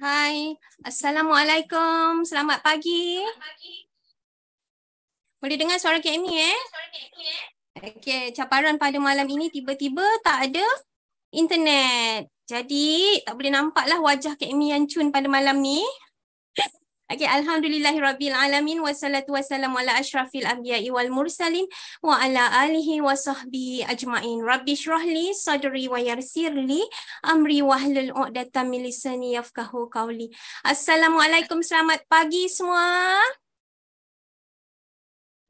Hai, Assalamualaikum. Selamat pagi. Boleh dengar suara Kak Amy eh? Suara Okey, caparan pada malam ini tiba-tiba tak ada internet. Jadi tak boleh nampaklah wajah Kak Amy Yan Chun pada malam ni. Okay, Alhamdulillahirrabbilalamin wassalatu wassalamu ala ashrafil anbiya'i wal mursalin wa ala alihi wa sahbihi ajma'in. Rabbi syrahli sadri wa yarsirli amri wahlul uqdatan min lisani yafqahu qawli. Assalamualaikum, selamat pagi semua.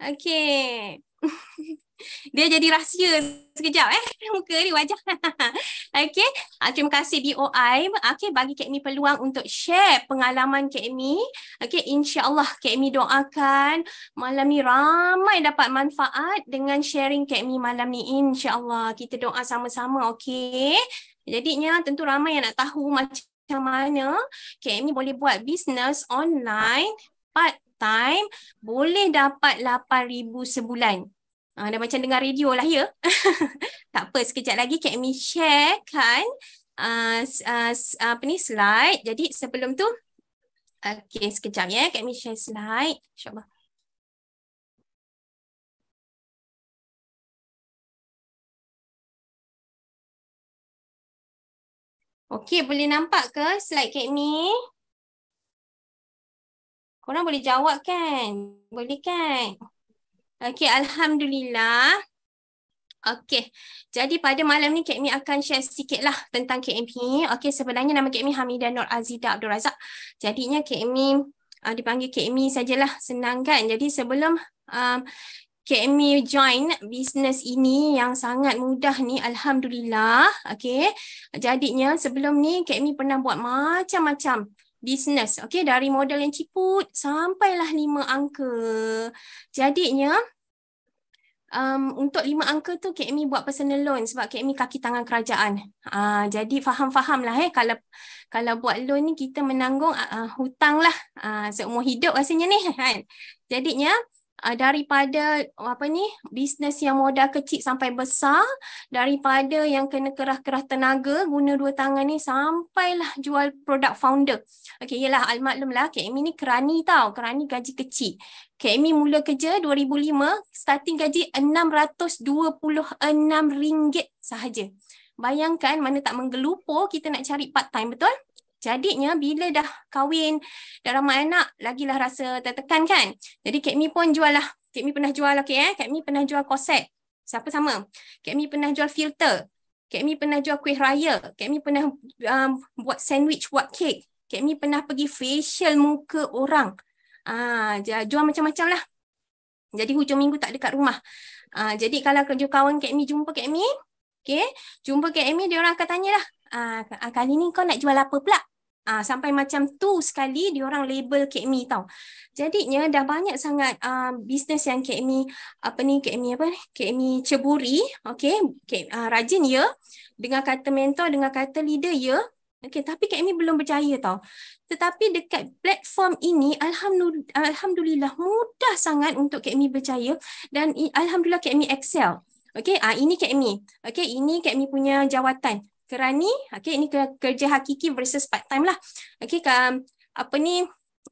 Okay. dia jadi rahsia sekejap eh muka ni wajah okey uh, terima kasih DOI okey bagi Kak Mi peluang untuk share pengalaman Kak Mi okey insyaallah Kak Mi doakan malam ni ramai dapat manfaat dengan sharing Kak Mi malam ni insyaallah kita doa sama-sama okey jadinya tentu ramai yang nak tahu macam mana Kak Mi boleh buat bisnes online part time boleh dapat 8000 sebulan Ah, dah macam dengar radio lah ya. tak apa, sekejap lagi Kak Amy share kan uh, ah, uh, ah, apa ni slide. Jadi sebelum tu, okay sekejap ya Kak Amy share slide. InsyaAllah. Okey, boleh nampak ke slide Kak Mi? Korang boleh jawab kan? Boleh kan? Okay, Alhamdulillah. Okay, jadi pada malam ni Kak Mi akan share sikit lah tentang KMP. Okay, sebenarnya nama Kak Mi Hamidah Nur Azidah Abdul Razak. Jadinya Kak Mi uh, dipanggil Kak Mi sajalah. Senang kan? Jadi sebelum um, Kak Mi join bisnes ini yang sangat mudah ni, Alhamdulillah. Okay, jadinya sebelum ni Kak Mi pernah buat macam-macam bisnes. Okay, dari model yang ciput sampailah lima angka. Jadinya, um, untuk lima angka tu KMI buat personal loan sebab KMI kaki tangan kerajaan. Uh, jadi faham-faham lah eh, kalau kalau buat loan ni kita menanggung uh, ah, ah, hutang lah uh, ha, seumur hidup rasanya ni. Kan? Jadinya uh, daripada apa ni bisnes yang modal kecil sampai besar daripada yang kena kerah-kerah tenaga guna dua tangan ni sampailah jual produk founder okey yalah almaklumlah KMI ni kerani tau kerani gaji kecil KMI mula kerja 2005, starting gaji RM626 sahaja. Bayangkan mana tak menggelupur kita nak cari part time, betul? Jadinya bila dah kahwin, dah ramai anak, lagilah rasa tertekan kan? Jadi KMI pun jual lah. KMI pernah jual, okay eh? KMI pernah jual korset. Siapa sama? KMI pernah jual filter. KMI pernah jual kuih raya. KMI pernah um, buat sandwich, buat kek. KMI pernah pergi facial muka orang. Ah, jual macam-macam lah. Jadi hujung minggu tak dekat rumah. Ah, jadi kalau kerja kawan Kak Amy, jumpa Kak Amy. Okay. Jumpa Kak Amy, dia orang akan tanya lah. Ah, ah, kali ni kau nak jual apa pula? Ah, sampai macam tu sekali dia orang label Kak Amy tau. Jadinya dah banyak sangat ah, bisnes yang Kak Amy, apa ni, Kak Amy apa ni? Kak Amy ceburi. Okay. Kak, ah, rajin ya. Dengan kata mentor, dengan kata leader ya. Okay, tapi Kak Amy belum percaya tau. Tetapi dekat platform ini, Alhamdulillah, mudah sangat untuk Kak Amy percaya. Dan Alhamdulillah Kak Amy excel. Okay, ah, ini Kak Amy. Okay, ini Kak Amy punya jawatan. Kerani, okay, ini kerja hakiki versus part time lah. Okay, kak, apa ni,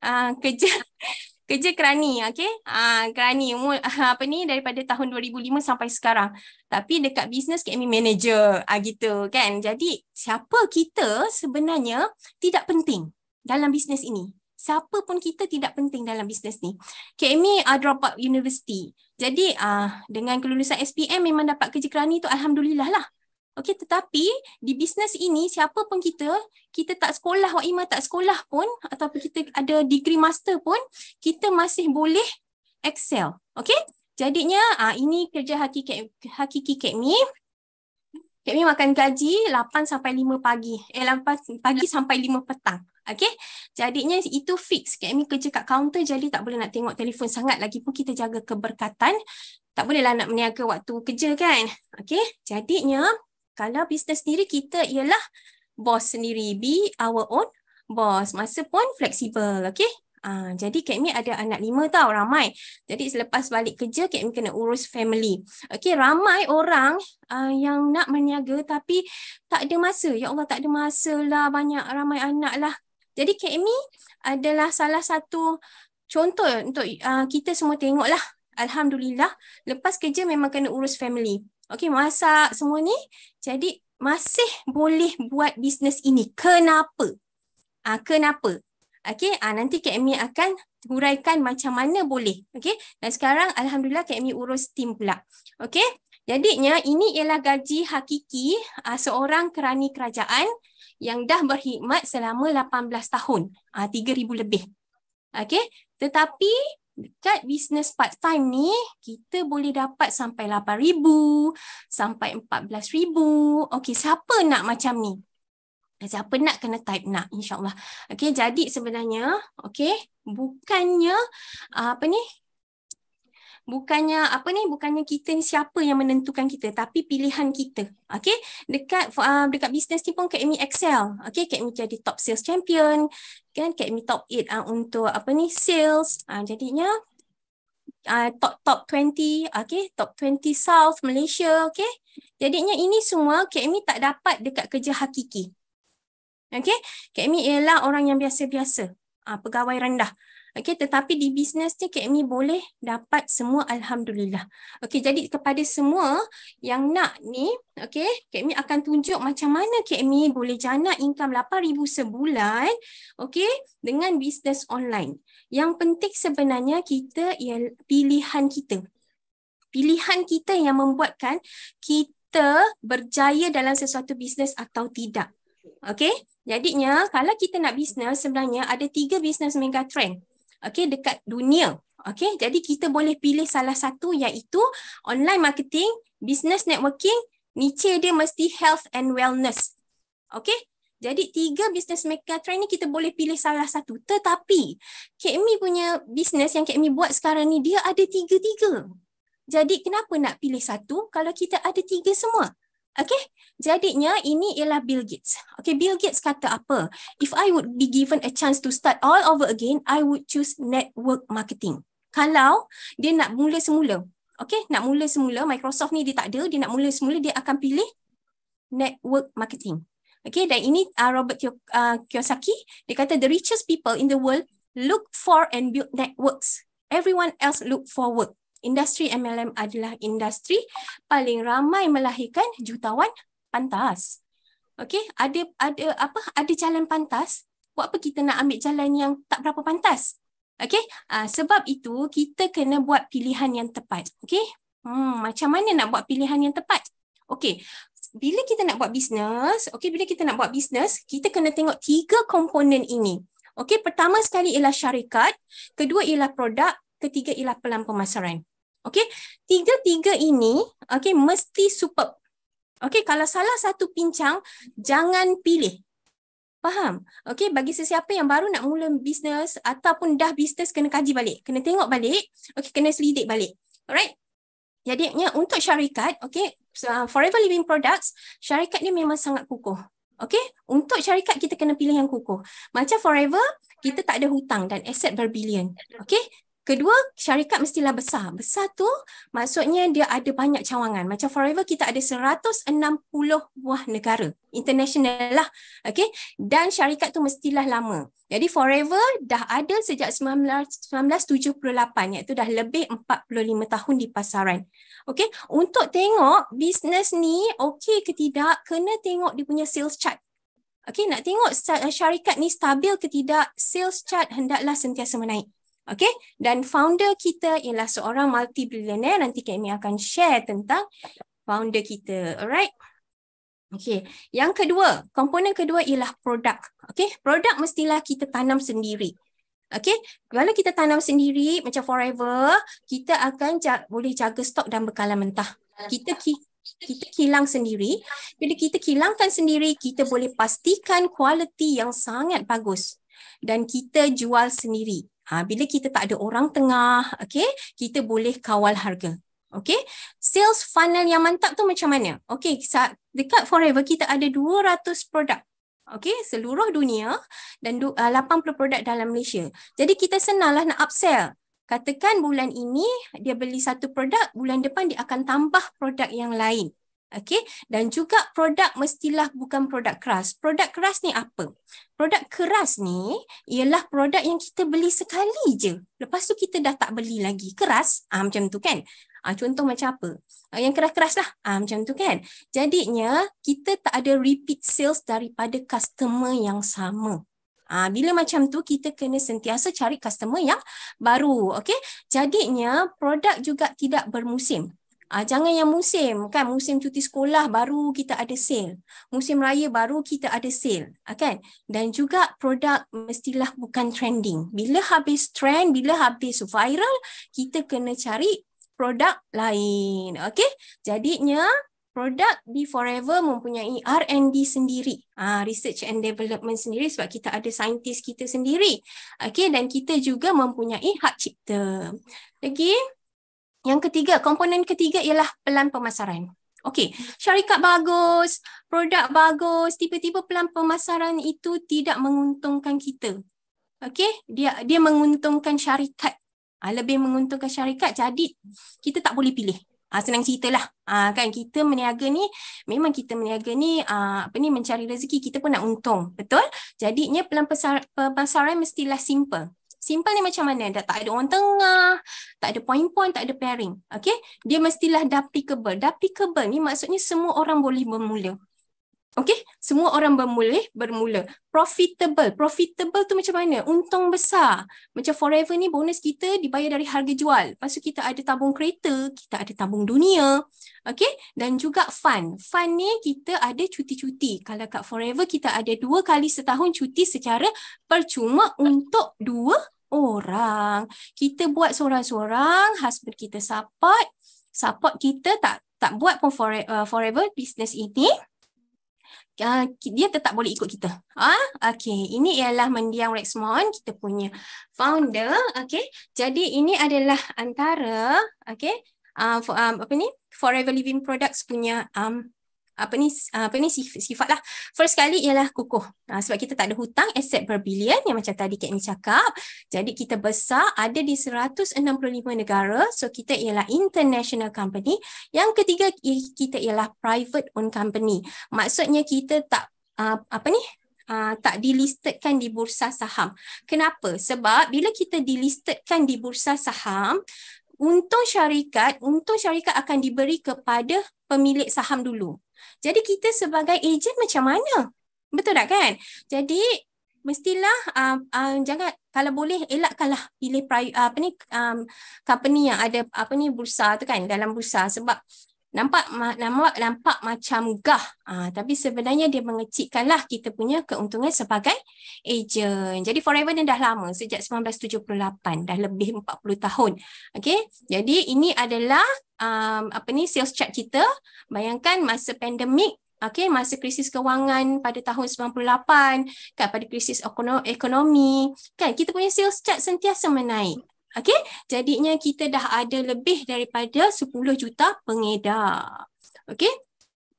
ah, kerja... kerja kerani okey ha, kerani umur apa ni daripada tahun 2005 sampai sekarang tapi dekat business kami e manager ha, gitu kan jadi siapa kita sebenarnya tidak penting dalam bisnes ini siapa pun kita tidak penting dalam bisnes ni kami e, ah, ha, drop out university jadi ha, dengan kelulusan SPM memang dapat kerja kerani tu alhamdulillah lah Okey tetapi di bisnes ini siapa pun kita, kita tak sekolah Waima tak sekolah pun atau kita ada degree master pun kita masih boleh excel. Okey? Jadinya ah ini kerja hakiki hakiki kami, kami makan gaji 8 sampai 5 pagi. Eh 8 pagi sampai 5 petang. Okey. Jadinya itu fix. Kami kerja kat kaunter jadi tak boleh nak tengok telefon sangat lagi pun kita jaga keberkatan. Tak bolehlah nak meniaga waktu kerja kan. Okey. Jadinya kalau bisnes sendiri kita ialah bos sendiri, be our own bos Masa pun fleksibel, okay? Ha, ah, jadi Kak Mi ada anak lima tau, ramai. Jadi selepas balik kerja, Kak Mi kena urus family. Okay, ramai orang uh, yang nak meniaga tapi tak ada masa. Ya Allah, tak ada masa lah, banyak ramai anak lah. Jadi Kak Mi adalah salah satu contoh untuk uh, kita semua tengok lah. Alhamdulillah, lepas kerja memang kena urus family. Okey, masak semua ni. Jadi masih boleh buat bisnes ini. Kenapa? ha, kenapa? Okey, ha, nanti Kak Amy akan huraikan macam mana boleh. Okey. Dan sekarang alhamdulillah Kak Amy urus tim pula. Okey. Jadinya ini ialah gaji hakiki uh, seorang kerani kerajaan yang dah berkhidmat selama 18 tahun. Ah 3000 lebih. Okey, tetapi dekat business part time ni kita boleh dapat sampai 8000 sampai 14000 okey siapa nak macam ni siapa nak kena type nak insyaallah okey jadi sebenarnya okey bukannya apa ni bukannya apa ni bukannya kita ni siapa yang menentukan kita tapi pilihan kita okey dekat uh, dekat business ni pun Kak Amy excel okey Kak Amy jadi top sales champion kan Kat Mi Top 8 uh, ah, untuk apa ni sales uh, jadinya uh, top top 20 okay top 20 south Malaysia okay jadinya ini semua Kami tak dapat dekat kerja hakiki okey Kami ialah orang yang biasa-biasa uh, pegawai rendah Okey tetapi di bisnesnya KMI boleh dapat semua alhamdulillah. Okey jadi kepada semua yang nak ni okey KMI akan tunjuk macam mana KMI boleh jana income 8000 sebulan okey dengan bisnes online. Yang penting sebenarnya kita ialah ya, pilihan kita. Pilihan kita yang membuatkan kita berjaya dalam sesuatu bisnes atau tidak. Okey? Jadinya kalau kita nak bisnes sebenarnya ada tiga bisnes mega trend okay, dekat dunia. Okay, jadi kita boleh pilih salah satu iaitu online marketing, business networking, niche dia mesti health and wellness. Okay, jadi tiga business maker ni kita boleh pilih salah satu. Tetapi, KMI punya business yang KMI buat sekarang ni, dia ada tiga-tiga. Jadi kenapa nak pilih satu kalau kita ada tiga semua? Okay, jadinya ini ialah Bill Gates. Okay, Bill Gates kata apa? If I would be given a chance to start all over again, I would choose network marketing. Kalau dia nak mula semula, okay, nak mula semula, Microsoft ni dia tak ada, dia nak mula semula, dia akan pilih network marketing. Okay, dan ini uh, Robert uh, Kiyosaki, dia kata the richest people in the world look for and build networks. Everyone else look for work. Industri MLM adalah industri paling ramai melahirkan jutawan pantas. Okey, ada ada apa? Ada jalan pantas. Buat apa kita nak ambil jalan yang tak berapa pantas? Okey, uh, sebab itu kita kena buat pilihan yang tepat. Okey, hmm, macam mana nak buat pilihan yang tepat? Okey, bila kita nak buat bisnes, okey, bila kita nak buat bisnes, kita kena tengok tiga komponen ini. Okey, pertama sekali ialah syarikat, kedua ialah produk, ketiga ialah pelan pemasaran. Okey, tiga-tiga ini okey mesti superb. Okey, kalau salah satu pincang jangan pilih. Faham? Okey, bagi sesiapa yang baru nak mula bisnes ataupun dah bisnes kena kaji balik, kena tengok balik, okey kena selidik balik. Alright? Jadinya untuk syarikat, okey, so, uh, Forever Living Products, syarikat dia memang sangat kukuh. Okey, untuk syarikat kita kena pilih yang kukuh. Macam Forever, kita tak ada hutang dan aset berbilion. Okey, Kedua, syarikat mestilah besar. Besar tu maksudnya dia ada banyak cawangan. Macam Forever kita ada 160 buah negara. International lah. Okay? Dan syarikat tu mestilah lama. Jadi Forever dah ada sejak 1978 iaitu dah lebih 45 tahun di pasaran. Okay? Untuk tengok bisnes ni okey ke tidak, kena tengok dia punya sales chart. Okay, nak tengok syarikat ni stabil ke tidak, sales chart hendaklah sentiasa menaik. Okay, dan founder kita ialah seorang multi-billionaire. Nanti kami akan share tentang founder kita. Alright. Okay, yang kedua, komponen kedua ialah produk. Okay, produk mestilah kita tanam sendiri. Okay, kalau kita tanam sendiri macam forever, kita akan ja- boleh jaga stok dan bekalan mentah. Kita ki- kita kilang sendiri. Bila kita kilangkan sendiri, kita boleh pastikan kualiti yang sangat bagus. Dan kita jual sendiri. Ha, bila kita tak ada orang tengah, okay, kita boleh kawal harga. Okay, sales funnel yang mantap tu macam mana? Okay, dekat Forever kita ada 200 produk. Okay, seluruh dunia dan 80 ah, produk dalam Malaysia. Jadi kita senanglah nak upsell. Katakan bulan ini dia beli satu produk, bulan depan dia akan tambah produk yang lain. Okay, dan juga produk mestilah bukan produk keras. Produk keras ni apa? Produk keras ni ialah produk yang kita beli sekali je. Lepas tu kita dah tak beli lagi. Keras, ah, macam tu kan? Ah, contoh macam apa? Ah, yang keras-keras lah, ah, macam tu kan? Jadinya, kita tak ada repeat sales daripada customer yang sama. Ah, bila macam tu, kita kena sentiasa cari customer yang baru. Okay? Jadinya, produk juga tidak bermusim. Uh, jangan yang musim kan musim cuti sekolah baru kita ada sale. Musim raya baru kita ada sale, okay? Ah, dan juga produk mestilah bukan trending. Bila habis trend, bila habis viral, kita kena cari produk lain. Okey? Jadinya produk di Forever mempunyai R&D sendiri. Ah research and development sendiri sebab kita ada saintis kita sendiri. Okey dan kita juga mempunyai hak cipta. Lagi okay? Yang ketiga, komponen ketiga ialah pelan pemasaran. Okey, syarikat bagus, produk bagus, tiba-tiba pelan pemasaran itu tidak menguntungkan kita. Okey, dia dia menguntungkan syarikat. Ha, lebih menguntungkan syarikat jadi kita tak boleh pilih. Ah senang ceritalah. Ah kan kita meniaga ni memang kita meniaga ni ah apa ni mencari rezeki kita pun nak untung, betul? Jadinya pelan pemasaran mestilah simple simple ni macam mana? Dah tak ada orang tengah, tak ada point-point, tak ada pairing. Okay? Dia mestilah duplicable. Duplicable ni maksudnya semua orang boleh bermula. Okay? Semua orang bermula, bermula. Profitable. Profitable tu macam mana? Untung besar. Macam forever ni bonus kita dibayar dari harga jual. Lepas tu kita ada tabung kereta, kita ada tabung dunia. Okay? Dan juga fun. Fun ni kita ada cuti-cuti. Kalau kat forever kita ada dua kali setahun cuti secara percuma untuk dua orang. Kita buat seorang-seorang, husband kita support, support kita tak tak buat pun forever, uh, forever business ini. Uh, dia tetap boleh ikut kita. Ah, uh, okay. Ini ialah mendiang Rexmond kita punya founder. Okay. Jadi ini adalah antara okay. Uh, um, apa ni? Forever Living Products punya um, apa ni apa ni sifat lah first kali ialah kukuh ha, sebab kita tak ada hutang aset berbilion yang macam tadi Kak ni cakap jadi kita besar ada di 165 negara so kita ialah international company yang ketiga kita ialah private owned company maksudnya kita tak uh, apa ni Uh, tak dilistedkan di bursa saham. Kenapa? Sebab bila kita dilistedkan di bursa saham, untung syarikat, untung syarikat akan diberi kepada pemilik saham dulu. Jadi kita sebagai ejen macam mana? Betul tak kan? Jadi mestilah uh, uh, jangan kalau boleh elakkanlah pilih uh, apa ni um, company yang ada apa ni bursa tu kan dalam bursa sebab nampak nampak nampak macam gah ha, tapi sebenarnya dia mengecikkanlah kita punya keuntungan sebagai agent. Jadi forever ni dah lama sejak 1978 dah lebih 40 tahun. Okay, Jadi ini adalah um, apa ni sales chart kita. Bayangkan masa pandemik Okay, masa krisis kewangan pada tahun 98, kan, pada krisis ekonomi, kan kita punya sales chart sentiasa menaik. Okay, jadinya kita dah ada lebih daripada 10 juta pengedar. Okay,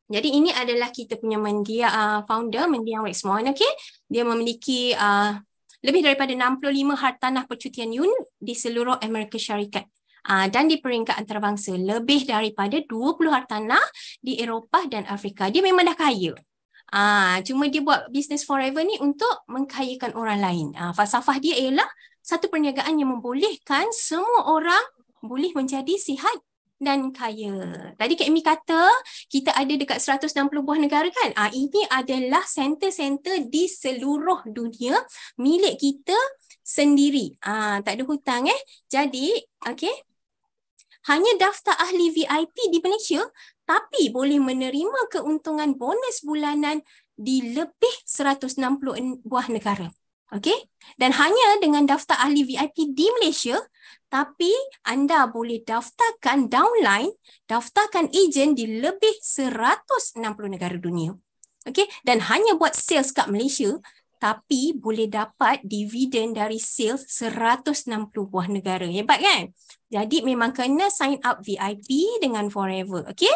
Jadi ini adalah kita punya mendiang uh, founder mendiang Rex Mohan Okay, Dia memiliki uh, lebih daripada 65 hartanah percutian Yun di seluruh Amerika Syarikat. Uh, dan di peringkat antarabangsa lebih daripada 20 hartanah di Eropah dan Afrika. Dia memang dah kaya. Ah, cuma dia buat business forever ni untuk mengkayakan orang lain. Ah, uh, falsafah dia ialah satu perniagaan yang membolehkan semua orang boleh menjadi sihat dan kaya. Tadi Kak Amy kata kita ada dekat 160 buah negara kan? Ah ini adalah center-center di seluruh dunia milik kita sendiri. Ah tak ada hutang eh. Jadi, okay? Hanya daftar ahli VIP di Malaysia tapi boleh menerima keuntungan bonus bulanan di lebih 160 buah negara. Okay, Dan hanya dengan daftar ahli VIP di Malaysia, tapi anda boleh daftarkan downline, daftarkan ejen di lebih 160 negara dunia. Okay, Dan hanya buat sales kat Malaysia, tapi boleh dapat dividen dari sales 160 buah negara. Hebat kan? Jadi memang kena sign up VIP dengan Forever. Okay.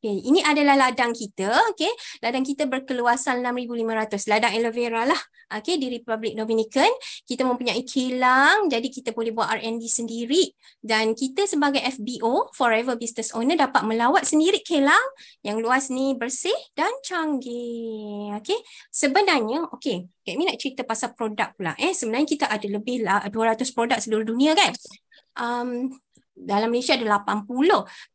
Okay, ini adalah ladang kita, okay. Ladang kita berkeluasan 6,500. Ladang aloe vera lah, okay, di Republik Dominican. Kita mempunyai kilang, jadi kita boleh buat R&D sendiri. Dan kita sebagai FBO, Forever Business Owner, dapat melawat sendiri kilang yang luas ni bersih dan canggih, okay. Sebenarnya, okay, okay Mi nak cerita pasal produk pula. Eh, sebenarnya kita ada lebih lah 200 produk seluruh dunia kan. Um, dalam Malaysia ada 80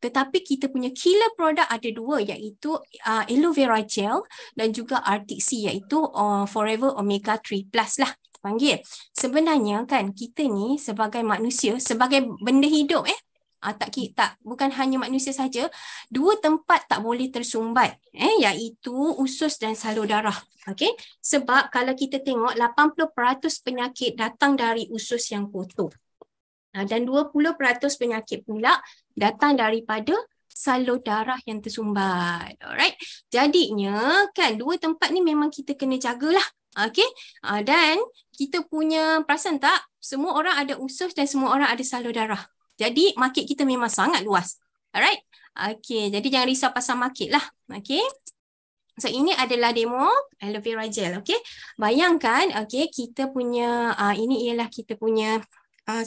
tetapi kita punya killer produk ada dua iaitu uh, aloe vera gel dan juga RTC iaitu uh, forever omega 3 plus lah panggil sebenarnya kan kita ni sebagai manusia sebagai benda hidup eh uh, tak kita bukan hanya manusia saja dua tempat tak boleh tersumbat eh iaitu usus dan salur darah okey sebab kalau kita tengok 80% penyakit datang dari usus yang kotor Ah, dan 20% penyakit pula datang daripada salur darah yang tersumbat. Alright. Jadinya kan dua tempat ni memang kita kena jagalah. Okay. Uh, dan kita punya perasan tak? Semua orang ada usus dan semua orang ada salur darah. Jadi market kita memang sangat luas. Alright. Okay. Jadi jangan risau pasal market lah. Okay. So ini adalah demo aloe vera gel. Okay. Bayangkan okay, kita punya, uh, ini ialah kita punya uh,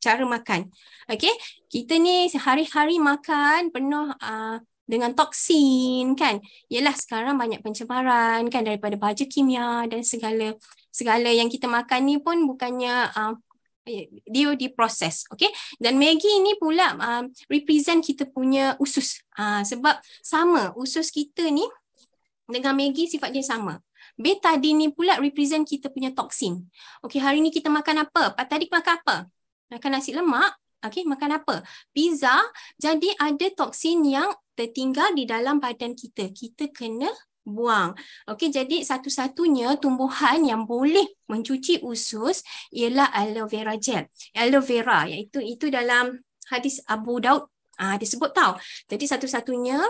cara makan. Okay, kita ni sehari-hari makan penuh uh, dengan toksin kan. Yelah sekarang banyak pencemaran kan daripada baja kimia dan segala segala yang kita makan ni pun bukannya uh, dia diproses okay? dan Maggi ini pula uh, represent kita punya usus uh, sebab sama usus kita ni dengan Maggi sifat dia sama Beta D ni pula represent kita punya toksin. Okey, hari ni kita makan apa? Tadi makan apa? Makan nasi lemak. Okey, makan apa? Pizza. Jadi ada toksin yang tertinggal di dalam badan kita. Kita kena buang. Okey, jadi satu-satunya tumbuhan yang boleh mencuci usus ialah aloe vera gel. Aloe vera iaitu itu dalam hadis Abu Daud ah sebut tau. Jadi satu-satunya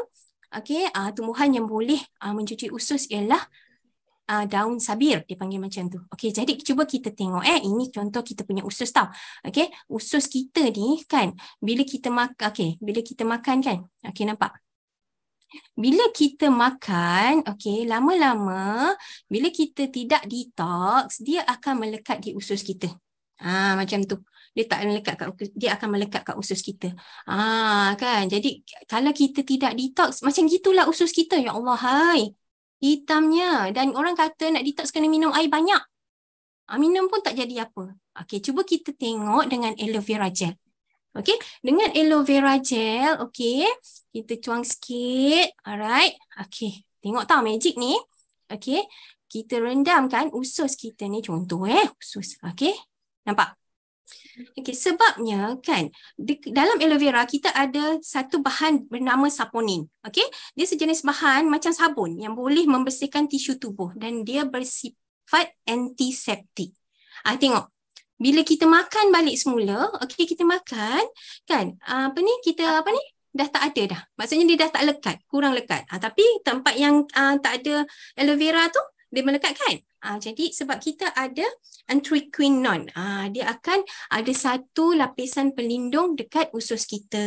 okey, ah, tumbuhan yang boleh ah, mencuci usus ialah uh, daun sabir dia panggil macam tu. Okey jadi cuba kita tengok eh ini contoh kita punya usus tau. Okey usus kita ni kan bila kita makan okey bila kita makan kan. Okey nampak. Bila kita makan, okey, lama-lama bila kita tidak detox, dia akan melekat di usus kita. Ah ha, macam tu. Dia tak melekat kat dia akan melekat kat usus kita. Ah ha, kan. Jadi kalau kita tidak detox, macam gitulah usus kita. Ya Allah hai hitamnya dan orang kata nak detox kena minum air banyak. Ah, minum pun tak jadi apa. Okey, cuba kita tengok dengan aloe vera gel. Okey, dengan aloe vera gel, okey, kita tuang sikit. Alright. Okey, tengok tau magic ni. Okey, kita rendamkan usus kita ni contoh eh, usus. Okey. Nampak? Okey, sebabnya kan di, dalam aloe vera kita ada satu bahan bernama saponin. Okey, dia sejenis bahan macam sabun yang boleh membersihkan tisu tubuh dan dia bersifat antiseptik. Ah tengok. Bila kita makan balik semula, okey kita makan kan ah, apa ni kita apa ni dah tak ada dah. Maksudnya dia dah tak lekat, kurang lekat. Ah tapi tempat yang ah, tak ada aloe vera tu dia melekat kan? Ah jadi sebab kita ada antriquinone. Ah, dia akan ada satu lapisan pelindung dekat usus kita.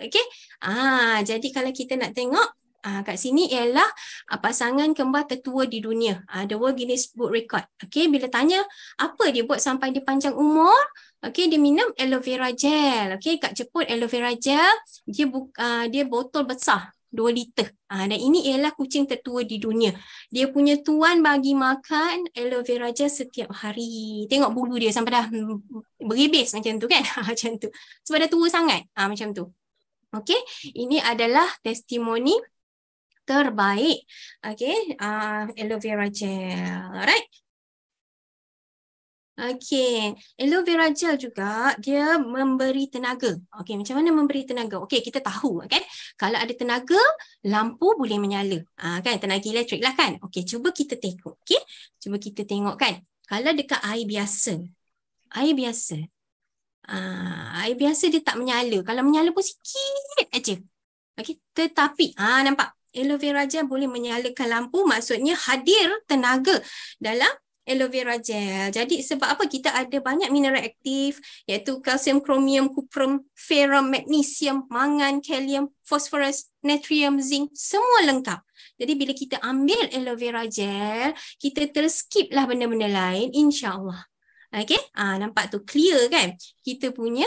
okey? Ah, jadi kalau kita nak tengok, Uh, kat sini ialah uh, pasangan kembar tertua di dunia. Uh, the World Guinness Book Record. Okay, bila tanya apa dia buat sampai dia panjang umur, okay, dia minum aloe vera gel. Okay, kat Jepun aloe vera gel, dia, buka, uh, dia botol besar. Dua liter. Ha, dan ini ialah kucing tertua di dunia. Dia punya tuan bagi makan aloe vera gel setiap hari. Tengok bulu dia sampai dah beribis macam tu kan? Ah, macam tu. Sebab dah tua sangat. Ha, macam tu. Okay. ini adalah testimoni terbaik. Okay. uh, aloe vera gel. Alright. Okey, aloe vera juga dia memberi tenaga. Okey, macam mana memberi tenaga? Okey, kita tahu kan kalau ada tenaga lampu boleh menyala. Ah kan tenaga elektrik lah kan. Okey, cuba kita tengok. Okey, cuba kita tengok kan. Kalau dekat air biasa. Air biasa. Ah air biasa dia tak menyala. Kalau menyala pun sikit aja. Okey, tetapi ah nampak aloe vera gel boleh menyalakan lampu maksudnya hadir tenaga dalam aloe vera gel. Jadi sebab apa kita ada banyak mineral aktif iaitu kalsium, kromium, kuprum, ferum, magnesium, mangan, kalium, fosforus, natrium, zinc, semua lengkap. Jadi bila kita ambil aloe vera gel, kita terskip lah benda-benda lain insyaAllah. Okay, ha, ah, nampak tu clear kan? Kita punya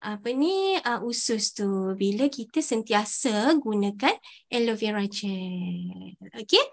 apa ni uh, usus tu bila kita sentiasa gunakan aloe vera gel. Okay?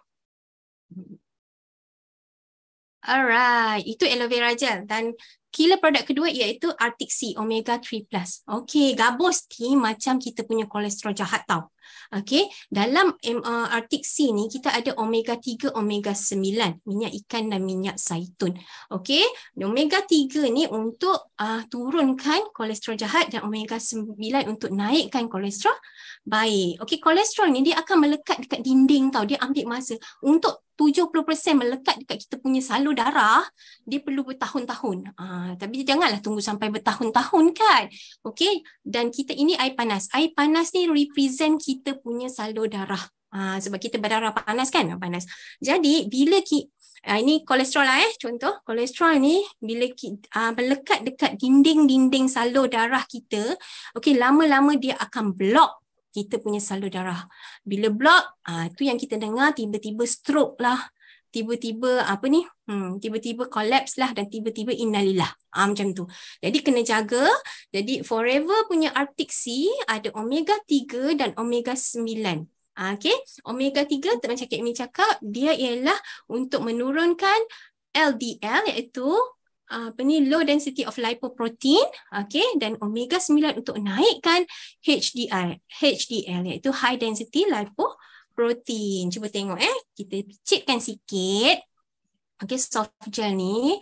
Alright, itu aloe vera gel dan killer produk kedua iaitu Arctic Sea Omega 3 Plus. Okay, gabus ni macam kita punya kolesterol jahat tau. Okey, dalam uh, Arctic Sea ni kita ada omega 3, omega 9, minyak ikan dan minyak zaitun. Okey, omega 3 ni untuk uh, turunkan kolesterol jahat dan omega 9 untuk naikkan kolesterol baik. Okey, kolesterol ni dia akan melekat dekat dinding tau, dia ambil masa untuk 70% melekat dekat kita punya salur darah, dia perlu bertahun-tahun. Uh, tapi janganlah tunggu sampai bertahun-tahun kan. Okey, dan kita ini air panas. Air panas ni represent kita kita punya saldo darah. Ha, sebab kita berdarah panas kan? Panas. Jadi bila ki Uh, ini kolesterol lah eh contoh kolesterol ni bila uh, melekat dekat dinding-dinding saldo darah kita okey lama-lama dia akan blok kita punya saldo darah bila blok uh, ha, tu yang kita dengar tiba-tiba stroke lah tiba-tiba apa ni hmm tiba-tiba collapse lah dan tiba-tiba innalillah ah macam tu jadi kena jaga jadi forever punya arctic sea ada omega 3 dan omega 9 ah, Okay. Omega 3 macam Kak Min cakap, dia ialah untuk menurunkan LDL iaitu ah, apa ni, low density of lipoprotein okay. dan omega 9 untuk naikkan HDL, HDL iaitu high density lipoprotein protein. Cuba tengok eh. Kita picitkan sikit. Okay, soft gel ni.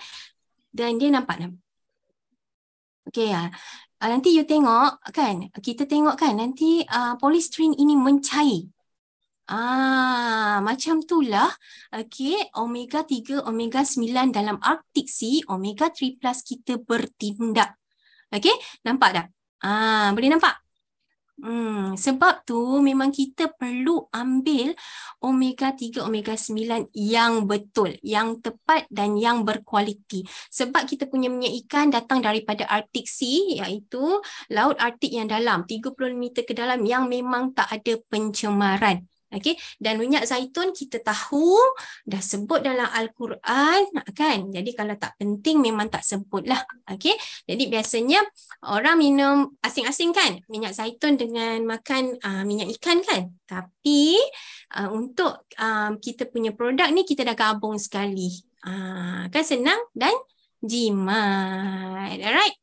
Dan dia nampak tak? Okay, uh, ya. ah, nanti you tengok kan. Kita tengok kan nanti uh, polystyrene ini mencair. Ah, macam itulah. Okay, omega 3, omega 9 dalam Arctic Sea, omega 3 plus kita bertindak. Okay, nampak tak? Ah, boleh nampak? Hmm, sebab tu memang kita perlu ambil omega 3 omega 9 yang betul, yang tepat dan yang berkualiti. Sebab kita punya minyak ikan datang daripada Arctic Sea iaitu laut Arctic yang dalam 30 meter ke dalam yang memang tak ada pencemaran. Okey, dan minyak zaitun kita tahu dah sebut dalam Al-Quran ha, kan. Jadi kalau tak penting memang tak sebutlah. Okey. Jadi biasanya orang minum asing-asing kan minyak zaitun dengan makan uh, minyak ikan kan. Tapi uh, untuk um, kita punya produk ni kita dah gabung sekali. Uh, kan senang dan jimat. Alright.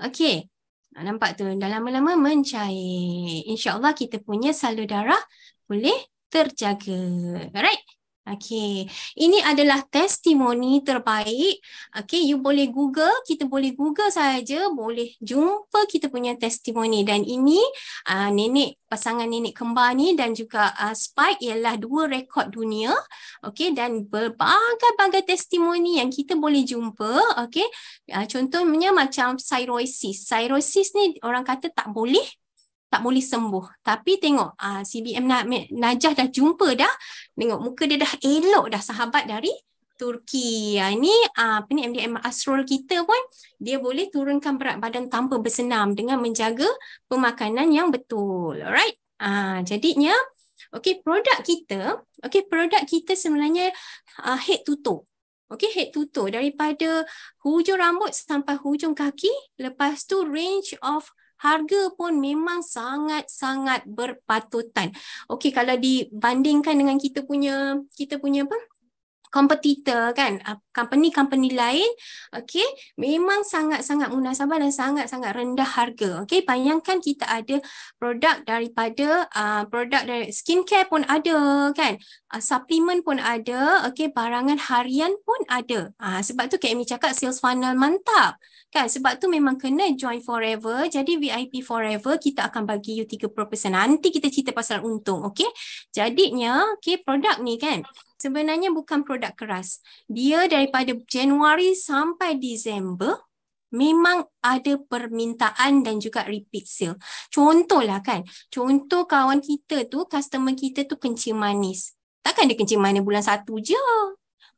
Okey. Nampak tu dah lama-lama mencair. InsyaAllah kita punya salur darah boleh terjaga. Alright. Okey, ini adalah testimoni terbaik. Okey, you boleh Google, kita boleh Google saja, boleh jumpa kita punya testimoni dan ini uh, nenek pasangan nenek kembar ni dan juga uh, Spike ialah dua rekod dunia. Okey, dan berbagai-bagai testimoni yang kita boleh jumpa, okey. Uh, contohnya macam cirrhosis. Cirrhosis ni orang kata tak boleh tak boleh sembuh. Tapi tengok uh, ah, CBM Najah dah jumpa dah. Tengok muka dia dah elok dah sahabat dari Turki. Ah, ini ah, apa ni MDM Asrul kita pun dia boleh turunkan berat badan tanpa bersenam dengan menjaga pemakanan yang betul. Alright. Ah uh, jadinya okey produk kita, okey produk kita sebenarnya uh, head to toe. Okey head to toe daripada hujung rambut sampai hujung kaki lepas tu range of harga pun memang sangat-sangat berpatutan. Okey kalau dibandingkan dengan kita punya kita punya apa? kompetitor kan company-company lain okey memang sangat-sangat munasabah dan sangat-sangat rendah harga okey bayangkan kita ada produk daripada uh, produk dari skincare pun ada kan uh, ah, suplemen pun ada okey barangan harian pun ada uh, sebab tu Kak e cakap sales funnel mantap kan sebab tu memang kena join forever jadi VIP forever kita akan bagi you tiga 30% nanti kita cerita pasal untung okay jadinya okay produk ni kan sebenarnya bukan produk keras dia daripada Januari sampai Disember memang ada permintaan dan juga repeat sale. Contohlah kan, contoh kawan kita tu, customer kita tu kencing manis. Takkan dia kencing manis bulan satu je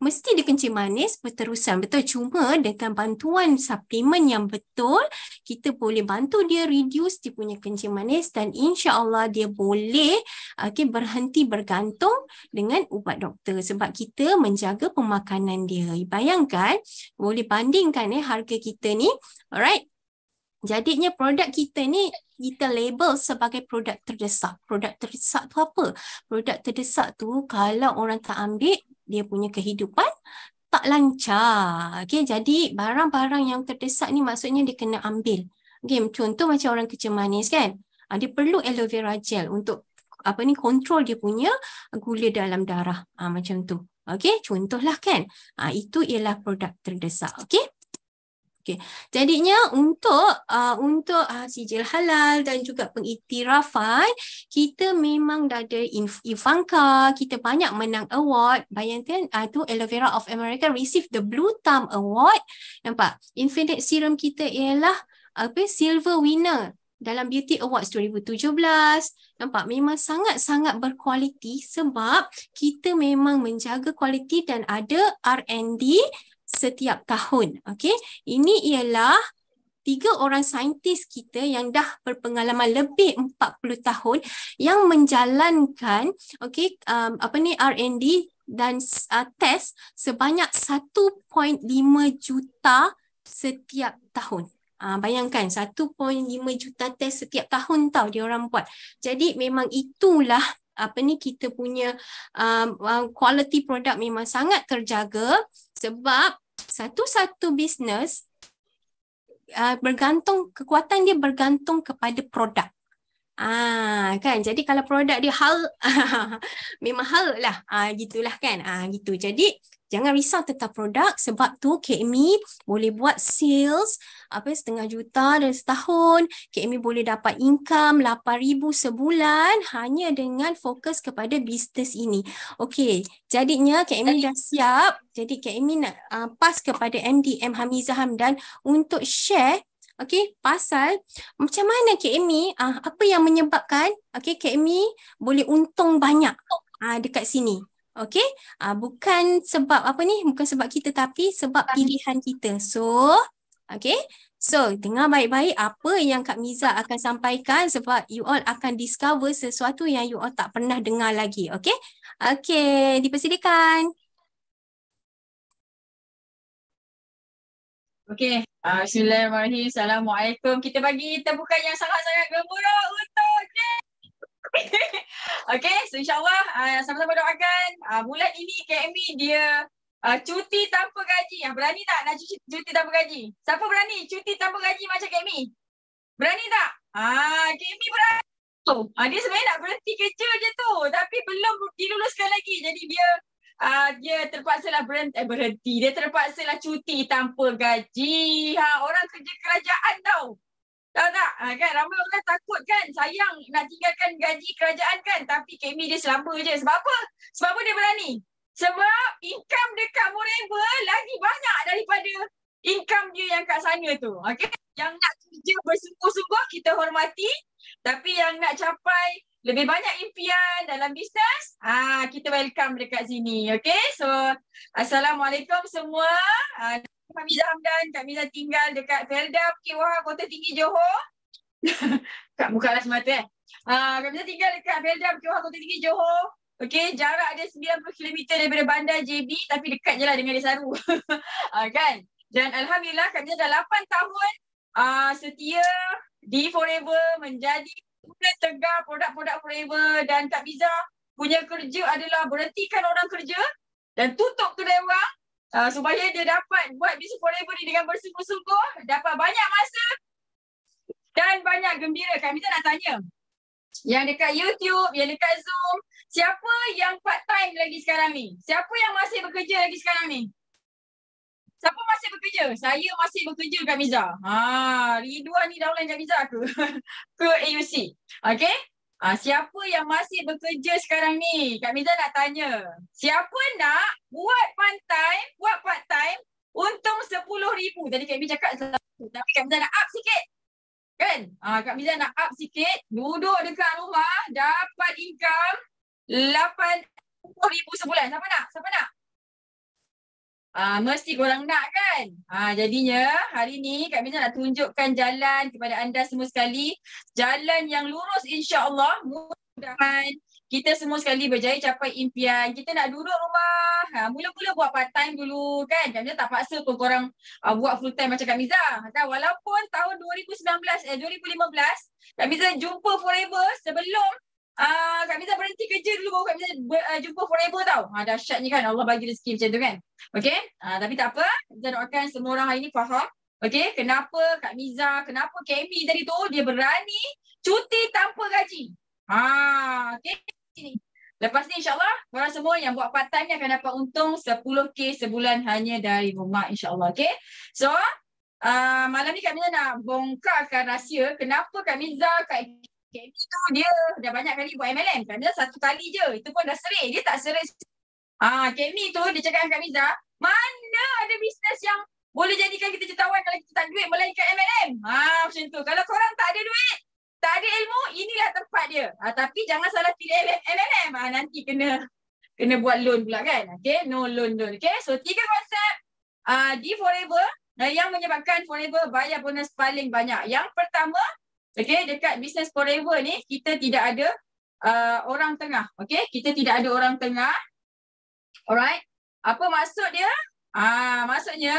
mesti dia kencing manis berterusan betul cuma dengan bantuan suplemen yang betul kita boleh bantu dia reduce dia punya kencing manis dan insyaallah dia boleh okey berhenti bergantung dengan ubat doktor sebab kita menjaga pemakanan dia bayangkan boleh bandingkan eh harga kita ni alright jadinya produk kita ni kita label sebagai produk terdesak. Produk terdesak tu apa? Produk terdesak tu kalau orang tak ambil dia punya kehidupan tak lancar. Okay, jadi barang-barang yang terdesak ni maksudnya dia kena ambil. Okay, contoh macam orang kecil manis kan. Ah, dia perlu aloe vera gel untuk apa ni kontrol dia punya gula dalam darah. Ha, macam tu. Okay, contohlah kan. Ha, itu ialah produk terdesak. Okay. Okay. Jadinya untuk uh, untuk uh, sijil halal dan juga pengiktirafan, kita memang dah ada Ivanka, kita banyak menang award. Bayangkan uh, tu Aloe Vera of America receive the Blue Thumb Award. Nampak? Infinite Serum kita ialah apa silver winner dalam Beauty Awards 2017. Nampak? Memang sangat-sangat berkualiti sebab kita memang menjaga kualiti dan ada R&D setiap tahun. Okey, ini ialah tiga orang saintis kita yang dah berpengalaman lebih 40 tahun yang menjalankan okey um, apa ni R&D dan uh, test sebanyak 1.5 juta setiap tahun. Uh, bayangkan 1.5 juta test setiap tahun tau dia orang buat. Jadi memang itulah apa ni kita punya um, uh, quality product memang sangat terjaga sebab satu-satu bisnes uh, bergantung kekuatan dia bergantung kepada produk. Ah kan jadi kalau produk dia hal memang hal lah ah gitulah kan ah gitu jadi jangan risau tentang produk sebab tu KMI e boleh buat sales apa setengah juta dalam setahun KMI e boleh dapat income 8000 sebulan hanya dengan fokus kepada bisnes ini okey jadinya KMI e dah siap jadi KMI nak uh, pass kepada MDM Hamizah Hamdan untuk share Okey, pasal macam mana KMI, uh, apa yang menyebabkan okey KMI boleh untung banyak uh, dekat sini? Okay, uh, ah, bukan sebab apa ni, bukan sebab kita tapi sebab pilihan kita. So, okay, so dengar baik-baik apa yang Kak Miza akan sampaikan sebab you all akan discover sesuatu yang you all tak pernah dengar lagi, okay? Okay, dipersilakan. Okay, Bismillahirrahmanirrahim. Assalamualaikum. Kita bagi tepukan yang sangat-sangat gemuruh untuk Jay. okay, so insyaAllah uh, sama-sama doakan uh, bulan ini KMB e, dia uh, cuti tanpa gaji. Yang berani tak nak cuti, cuti tanpa gaji? Siapa berani cuti tanpa gaji macam KMB? E? Berani tak? Ah, KMB e berani. Oh. dia sebenarnya nak berhenti kerja je tu. Tapi belum diluluskan lagi. Jadi dia uh, dia terpaksa lah berhenti, eh, berhenti. Dia terpaksa lah cuti tanpa gaji. Ha, orang kerja kerajaan tau. Tak tak. Ha, kan ramai orang takut kan sayang nak tinggalkan gaji kerajaan kan. Tapi KB e dia selamba je. Sebab apa? Sebab apa dia berani? Sebab income dekat Moreover lagi banyak daripada income dia yang kat sana tu. Okay. Yang nak kerja bersungguh-sungguh kita hormati. Tapi yang nak capai lebih banyak impian dalam bisnes, ah kita welcome dekat sini. Okay, so Assalamualaikum semua. Ha, kami Hamidah Hamdan. kami dah tinggal dekat Felda, Bukit Wahab, Kota Tinggi Johor. Kak buka lah semata eh. Uh, Kak Mila tinggal dekat Felda, Bukit Wahab, Kota Tinggi Johor. Okay, jarak dia 90km daripada bandar JB tapi dekat je lah dengan Desaru. uh, ah, kan? Dan Alhamdulillah kami dah 8 tahun uh, setia di Forever menjadi pula tegar produk-produk Forever dan Kak Miza punya kerja adalah berhentikan orang kerja dan tutup kedai orang uh, supaya dia dapat buat bisu forever ni dengan bersungguh-sungguh, dapat banyak masa dan banyak gembira. Kami tak nak tanya. Yang dekat YouTube, yang dekat Zoom, siapa yang part time lagi sekarang ni? Siapa yang masih bekerja lagi sekarang ni? Siapa masih bekerja? Saya masih bekerja Kak Miza. Ha, ni dua ni dah online Kak Miza ke? ke AUC. Okay. Ah, siapa yang masih bekerja sekarang ni? Kak Miza nak tanya. Siapa nak buat part time, buat part time untung RM10,000? Tadi Kak Miza cakap rm Tapi Kak Miza nak up sikit. Kan? Ah, Kak Miza nak up sikit. Duduk dekat rumah, dapat income RM80,000 sebulan. Siapa nak? Siapa nak? Ah, mesti korang nak kan? Ah, jadinya hari ni Kak Mirza nak tunjukkan jalan kepada anda semua sekali. Jalan yang lurus insyaAllah. Mudah-mudahan kita semua sekali berjaya capai impian. Kita nak duduk rumah. Ha, mula-mula buat part time dulu kan. Kak Mirza tak paksa pun korang uh, buat full time macam Kak Mirza. Kan? Walaupun tahun 2019, eh 2015, Kak Miza jumpa forever sebelum Ah, uh, Kak Miza berhenti kerja dulu baru Kak Miza ber, uh, jumpa forever tau. Ha, ah, dahsyatnya kan Allah bagi rezeki macam tu kan. Okay. Ah, tapi tak apa. Kita doakan semua orang hari ni faham. Okay. Kenapa Kak Miza, kenapa Kami tadi tu dia berani cuti tanpa gaji. Ha, okay. Sini. Lepas ni insyaAllah korang semua yang buat part time ni akan dapat untung 10k sebulan hanya dari rumah insyaAllah. Okay. So, uh, malam ni Kak Miza nak bongkarkan rahsia kenapa Kak Miza, Kak KB tu dia dah banyak kali buat MLM. Kami dah satu kali je. Itu pun dah serik. Dia tak serik. Ah, ha, KB tu dia cakap dengan Miza, mana ada bisnes yang boleh jadikan kita jutawan kalau kita tak duit melainkan MLM. Ah, ha, macam tu. Kalau korang tak ada duit, tak ada ilmu, inilah tempat dia. Ah, tapi jangan salah pilih MLM. Ah, nanti kena kena buat loan pula kan. Okay, no loan loan. Okay, so tiga konsep uh, di Forever yang menyebabkan Forever bayar bonus paling banyak. Yang pertama, Okey, dekat Business Forever ni kita tidak ada uh, orang tengah. Okey, kita tidak ada orang tengah. Alright. Apa maksud dia? Ah, maksudnya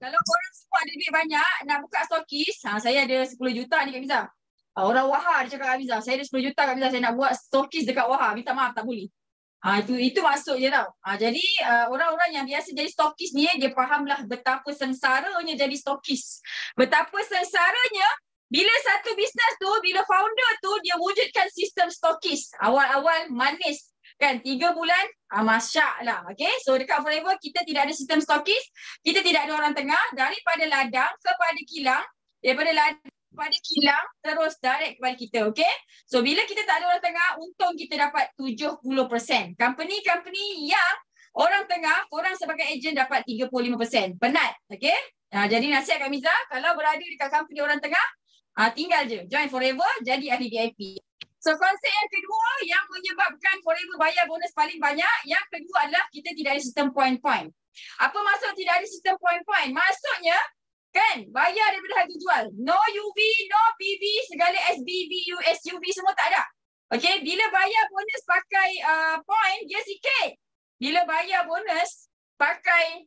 kalau orang semua ada duit banyak nak buka stokis, ha, ah, saya ada 10 juta ni Kak Miza. Ha, orang Waha dia cakap Kak Miza, saya ada 10 juta Kak Miza, saya nak buat stokis dekat Waha. Minta maaf, tak boleh. Ha, itu itu masuk dia tau. Ha, jadi uh, orang-orang yang biasa jadi stokis ni, dia fahamlah betapa sengsaranya jadi stokis. Betapa sengsaranya bila satu bisnes tu, bila founder tu dia wujudkan sistem stokis. Awal-awal manis kan tiga bulan ah, masyak lah okay. so dekat forever kita tidak ada sistem stokis kita tidak ada orang tengah daripada ladang kepada kilang daripada ladang kepada kilang terus direct kepada kita okay. so bila kita tak ada orang tengah untung kita dapat 70% company-company yang orang tengah orang sebagai agent dapat 35% penat okay. Nah, jadi nasihat Kak Miza kalau berada dekat company orang tengah Ah tinggal je. Join forever, jadi ahli VIP. So konsep yang kedua yang menyebabkan forever bayar bonus paling banyak, yang kedua adalah kita tidak ada sistem point-point. Apa maksud tidak ada sistem point-point? Maksudnya, kan, bayar daripada harga jual. No UV, no PV, segala SBV, SUV semua tak ada. Okay, bila bayar bonus pakai uh, point, dia sikit. Bila bayar bonus pakai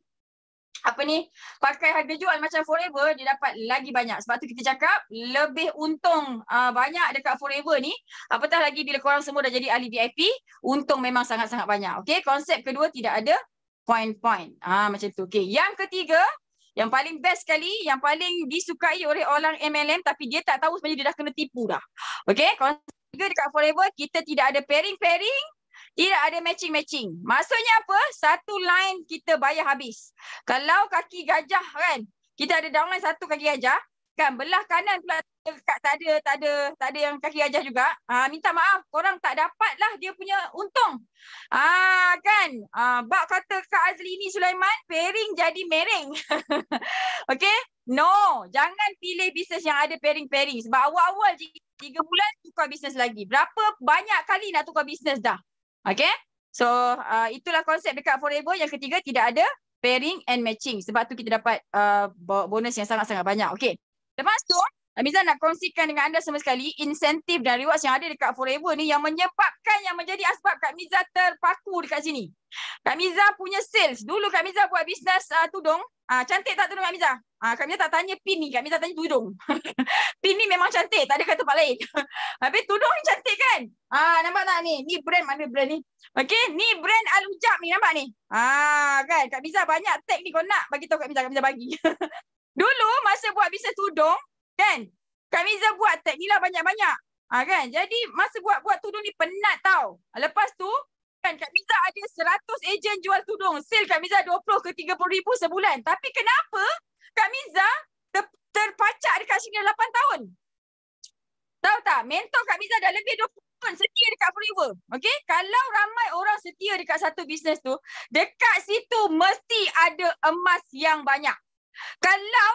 apa ni pakai harga jual macam forever dia dapat lagi banyak sebab tu kita cakap lebih untung uh, banyak dekat forever ni apatah lagi bila korang semua dah jadi ahli VIP untung memang sangat-sangat banyak okey konsep kedua tidak ada point-point ah macam tu okey yang ketiga yang paling best sekali yang paling disukai oleh orang MLM tapi dia tak tahu sebenarnya dia dah kena tipu dah okey konsep ketiga dekat forever kita tidak ada pairing-pairing tidak ada matching-matching. Maksudnya apa? Satu line kita bayar habis. Kalau kaki gajah kan, kita ada downline satu kaki gajah, kan belah kanan pula tak ada, tak ada, tak ada yang kaki gajah juga. Ah minta maaf, korang tak dapatlah dia punya untung. Ah kan? Ah ha, bab kata Kak Azli ni Sulaiman, pairing jadi mereng. okay? No, jangan pilih bisnes yang ada pairing-pairing. Sebab awal-awal je tiga bulan tukar bisnes lagi. Berapa banyak kali nak tukar bisnes dah? Okay. So uh, itulah konsep dekat forever. Yang ketiga tidak ada pairing and matching. Sebab tu kita dapat uh, bonus yang sangat-sangat banyak. Okay. Lepas tu. Uh, Amizah nak kongsikan dengan anda semua sekali insentif dan rewards yang ada dekat Forever ni yang menyebabkan yang menjadi asbab Kak Miza terpaku dekat sini. Kak Miza punya sales. Dulu Kak Miza buat bisnes uh, tudung. Uh, cantik tak tudung Kak Miza? Ah, uh, Kak Miza tak tanya pin ni. Kak Miza tanya tudung. pin ni memang cantik. Tak ada kata tempat lain. Tapi tudung ni cantik kan? Ah, uh, nampak tak ni? Ni brand mana brand ni? Okay. Ni brand Al-Ujab ni. Nampak ni? Ah, uh, kan? Kak Miza banyak tag ni kau nak bagi tahu Kak Miza. Kak Miza bagi. Dulu masa buat bisnes tudung, Kan? Kak Miza buat tag ni lah banyak-banyak. Ha, kan? Jadi masa buat-buat tudung ni penat tau. Lepas tu, kan Kak Miza ada 100 ejen jual tudung. Sale Kak Miza 20 ke 30 ribu sebulan. Tapi kenapa Kak Miza ter terpacak dekat sini 8 tahun? Tahu tak? Mentor Kak Miza dah lebih 20 tahun setia dekat Freeware. Okay? Kalau ramai orang setia dekat satu bisnes tu, dekat situ mesti ada emas yang banyak. Kalau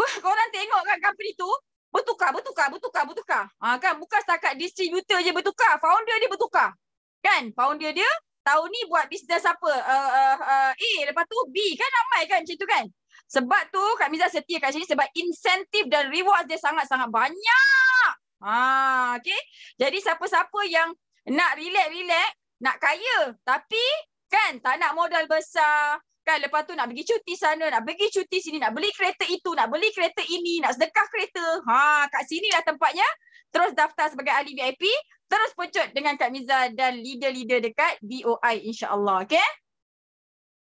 Wah, korang tengok kan company tu bertukar, bertukar, bertukar, bertukar. Ha, kan? Bukan setakat distributor je bertukar, founder dia bertukar. Kan? Founder dia tahun ni buat bisnes apa? Uh, uh, uh, A, lepas tu B. Kan ramai kan macam tu kan? Sebab tu Kak Miza setia kat sini sebab insentif dan reward dia sangat-sangat banyak. Ha, okay? Jadi siapa-siapa yang nak relax-relax, nak kaya tapi kan tak nak modal besar, makan, lepas tu nak pergi cuti sana, nak pergi cuti sini, nak beli kereta itu, nak beli kereta ini, nak sedekah kereta. Ha, kat sini lah tempatnya. Terus daftar sebagai ahli VIP, terus pencut dengan Kak Miza dan leader-leader dekat BOI insya-Allah, okey?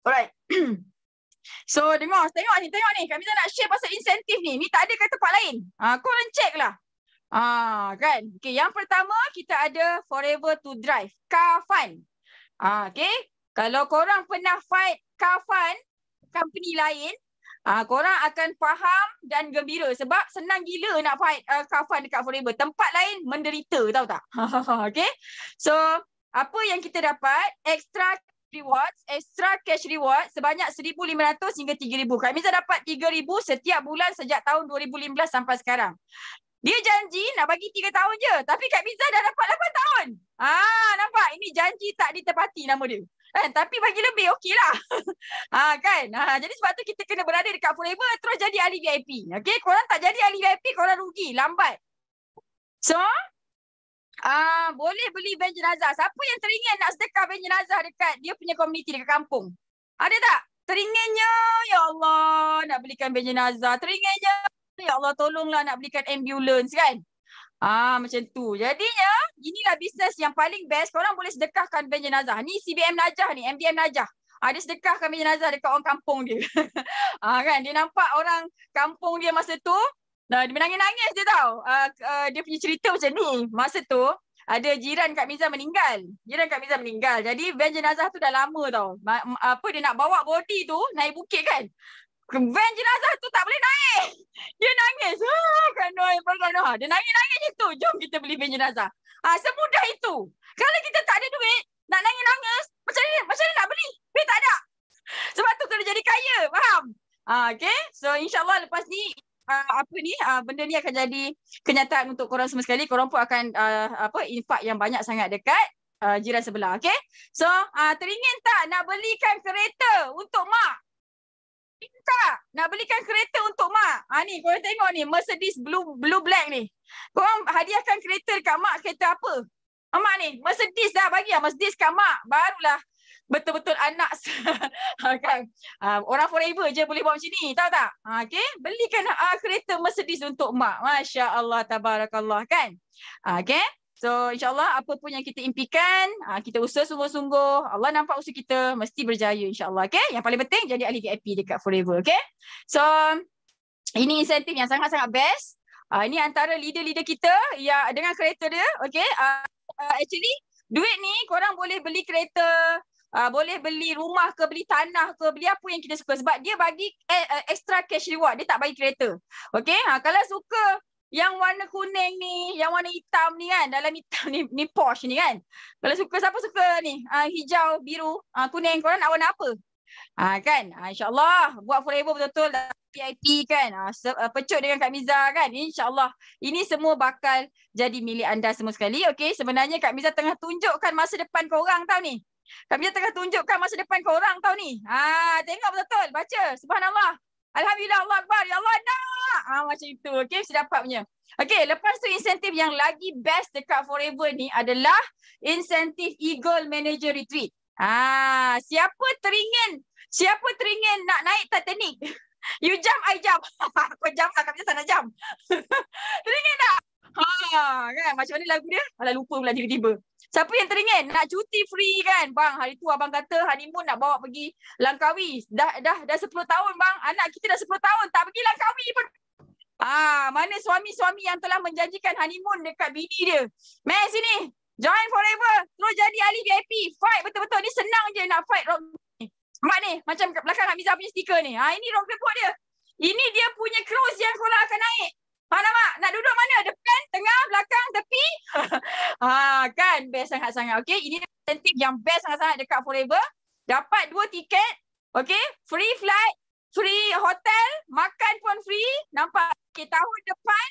Alright. so, dengar, tengok ni, tengok ni. Kak Miza nak share pasal insentif ni. Ni tak ada kat tempat lain. Ha, korang check lah. Ha, kan? Okay, yang pertama kita ada Forever to Drive. Car Fun. Ha, okay, kalau korang pernah fight kafan company lain, ah uh, korang akan faham dan gembira sebab senang gila nak fight uh, kafan dekat forever. Tempat lain menderita, tahu tak? okay. So, apa yang kita dapat? Extra rewards, extra cash reward sebanyak 1500 hingga 3000. Kami dah dapat 3000 setiap bulan sejak tahun 2015 sampai sekarang. Dia janji nak bagi 3 tahun je. Tapi Kak Miza dah dapat 8 tahun. Ah, nampak? Ini janji tak ditepati nama dia eh tapi bagi lebih okeylah ha ah, kan ha jadi sebab tu kita kena berada dekat forever terus jadi ahli VIP okay? korang tak jadi ahli VIP korang rugi lambat so ah uh, boleh beli ben jenazah siapa yang teringin nak sedekah ben jenazah dekat dia punya community dekat kampung ada tak teringinnya ya Allah nak belikan ben jenazah teringinnya ya Allah tolonglah nak belikan ambulans, kan Ah macam tu. Jadinya inilah bisnes yang paling best. Kau orang boleh sedekahkan van jenazah. Ni CBM Najah ni, MDM Najah. Ah dia sedekahkan van jenazah dekat orang kampung dia. ah kan dia nampak orang kampung dia masa tu Nah dia menangis-nangis dia tau. Ah, ah, dia punya cerita macam ni. Masa tu ada jiran Kak Miza meninggal. Jiran Kak Miza meninggal. Jadi van jenazah tu dah lama tau. Apa dia nak bawa body tu naik bukit kan van jenazah tu tak boleh naik. Dia nangis. Ha, kena kan Dia nangis-nangis je tu. Jom kita beli van jenazah. Ha, semudah itu. Kalau kita tak ada duit, nak nangis-nangis, macam mana, macam mana nak beli? Duit tak ada. Sebab tu kena jadi kaya, faham? Ha, okay, so insyaAllah lepas ni, uh, apa ni, uh, benda ni akan jadi kenyataan untuk korang semua sekali. Korang pun akan uh, apa Impak yang banyak sangat dekat uh, jiran sebelah, okay? So, uh, teringin tak nak belikan kereta untuk mak? tak? Nak belikan kereta untuk mak. Ha ni kau tengok ni Mercedes blue blue black ni. Kau hadiahkan kereta dekat mak kereta apa? Ha, mak ni Mercedes dah bagi ah Mercedes kat mak barulah betul-betul anak ha, kan uh, orang forever je boleh buat macam ni tahu tak ha, okay. belikan uh, kereta Mercedes untuk mak masya-Allah tabarakallah kan uh, okay. So insyaAllah apa pun yang kita impikan, ah, kita usaha sungguh-sungguh, Allah nampak usaha kita, mesti berjaya insyaAllah. Okay? Yang paling penting jadi ahli VIP dekat Forever. Okay? So ini insentif yang sangat-sangat best. Uh, ini antara leader-leader kita yang dengan kereta dia. Okay? Uh, ah, actually duit ni korang boleh beli kereta, Uh, boleh beli rumah ke beli tanah ke beli apa yang kita suka sebab dia bagi eh, eh, extra cash reward dia tak bagi kereta okay? ha kalau suka yang warna kuning ni, yang warna hitam ni kan, dalam hitam ni, ni Porsche ni kan. Kalau suka, siapa suka ni? Uh, hijau, biru, uh, kuning, korang nak warna apa? Ha, kan? Uh, InsyaAllah, buat forever betul-betul dalam PIP kan. Uh, pecut dengan Kak Miza kan. InsyaAllah, ini semua bakal jadi milik anda semua sekali. Okay, sebenarnya Kak Miza tengah tunjukkan masa depan korang tau ni. Kak Miza tengah tunjukkan masa depan korang tau ni. Ha, tengok betul-betul, baca. Subhanallah. Alhamdulillah Allah Akbar. Ya Allah nak. Ha, macam itu. Okay. Mesti dapat punya. Okay. Lepas tu insentif yang lagi best dekat Forever ni adalah insentif Eagle Manager Retreat. Ha, siapa teringin Siapa teringin nak naik Titanic? You jump, I jump. Kau jump, aku lah jump, sana jump. teringin tak? Ha kan macam ni lagu dia. Alah lupa pula tiba-tiba. Siapa yang teringin nak cuti free kan bang. Hari tu abang kata honeymoon nak bawa pergi Langkawi. Dah dah dah 10 tahun bang. Anak kita dah 10 tahun tak pergi Langkawi pun. Ah, mana suami-suami yang telah menjanjikan honeymoon dekat bini dia? Mai sini. Join forever. Terus jadi ahli VIP. Fight betul-betul. Ni senang je nak fight rock. Nampak ni? Macam kat belakang Hamizah punya stiker ni. Ha, ini rock buat dia. Ini dia punya cruise yang korang akan naik. Faham tak, Mak? Nak duduk mana? Depan, tengah, belakang, tepi? ha, kan? Best sangat-sangat. Okay? Ini tip yang best sangat-sangat dekat Forever. Dapat dua tiket. Okay? Free flight. Free hotel. Makan pun free. Nampak? Okay, tahun depan.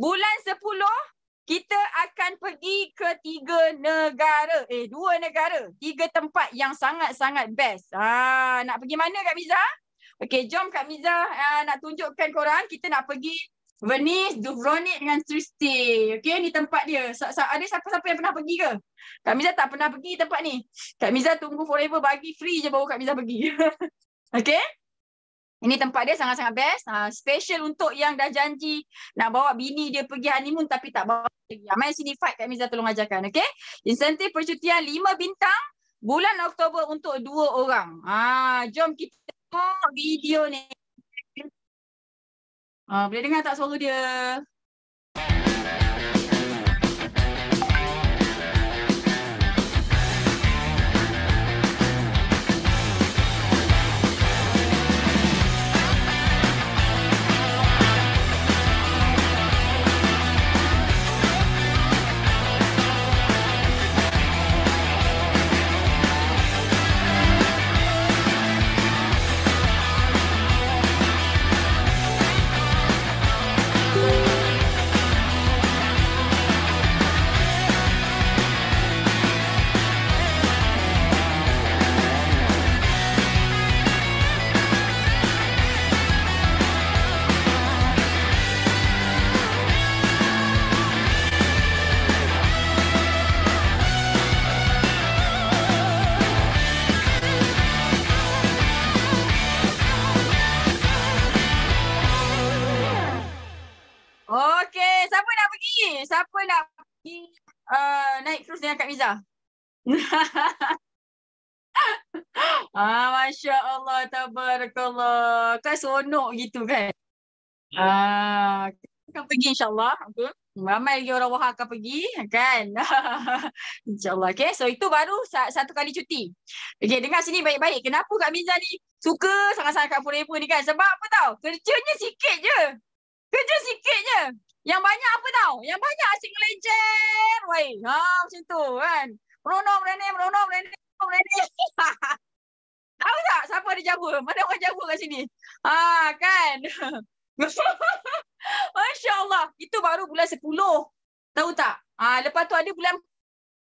Bulan sepuluh Kita akan pergi ke tiga negara. Eh, dua negara. Tiga tempat yang sangat-sangat best. Ha, nak pergi mana Kak Miza? Okay, jom Kak Miza uh, nak tunjukkan korang. Kita nak pergi Venice, Dubrovnik dengan Tristi. Okay, ni tempat dia. Sa -sa ada siapa-siapa yang pernah pergi ke? Kak Miza tak pernah pergi tempat ni. Kak Miza tunggu forever bagi free je baru Kak Miza pergi. okay? Ini tempat dia sangat-sangat best. Uh, special untuk yang dah janji nak bawa bini dia pergi honeymoon tapi tak bawa lagi. Amai ah, sini fight Kak Miza tolong ajarkan. Okay? Insentif percutian 5 bintang bulan Oktober untuk 2 orang. Ah, uh, jom kita tengok video ni. Uh, boleh dengar tak suara dia? pergi uh, naik cruise dengan Kak Miza. ah, Masya Allah, tabarakallah. Kan seronok gitu kan. Ya. Ah, akan pergi insyaAllah. Okay. Ramai lagi orang wahak akan pergi. Kan? Insya Allah, Okay. So itu baru satu kali cuti. Okay, dengar sini baik-baik. Kenapa Kak Miza ni suka sangat-sangat Kak Purepo ni kan? Sebab apa tau? Kerjanya sikit je. Kerja sikit je. Yang banyak apa tau? Yang banyak asing lejer. Wei, ha macam tu kan. Merono merene merono merene merene. Tahu tak siapa dia jawa? Mana orang jawa kat sini? Ha kan. Masya-Allah, itu baru bulan 10. Tahu tak? Ha, lepas tu ada bulan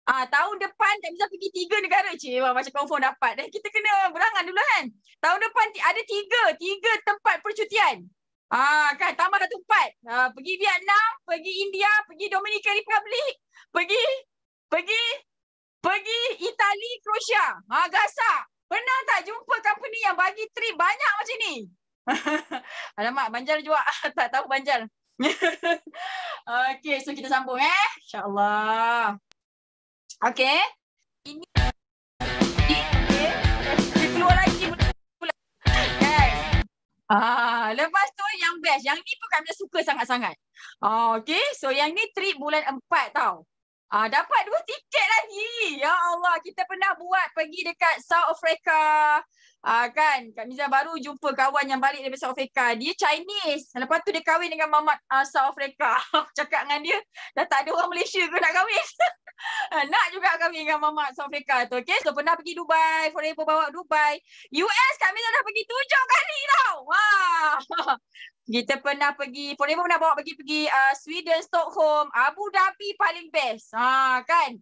Ah ha, tahun depan tak Miza pergi tiga negara je. Wah, macam confirm dapat. Dah eh, kita kena berangan dulu kan. Tahun depan ada tiga, tiga tempat percutian. Ah kan tambah dah tempat. Ah pergi Vietnam, pergi India, pergi Dominican Republic, pergi pergi pergi Itali, Croatia. Ha ah, gasa. Pernah tak jumpa company yang bagi trip banyak macam ni? Alamak Banjar juga tak tahu Banjar. Okay, so kita sambung eh. Insya-Allah. Okey. Ah, lepas tu yang best. Yang ni pun kami suka sangat-sangat. Ah, okay. So yang ni trip bulan empat tau. Ah, dapat dua tiket lagi. Ya Allah. Kita pernah buat pergi dekat South Africa. Ah uh, kan, Kak Mizah baru jumpa kawan yang balik dari South Africa. Dia Chinese. Lepas tu dia kahwin dengan mamat uh, South Africa. Cakap dengan dia, dah tak ada orang Malaysia ke nak kahwin. Ah, nak juga kami dengan mamat South Africa tu. Okay, so pernah pergi Dubai. For bawa Dubai. US, Kak Mizah dah pergi tujuh kali tau. Wah. Kita pernah pergi, for pernah bawa pergi-pergi uh, ah, Sweden, Stockholm, Abu Dhabi paling best. Ha, kan?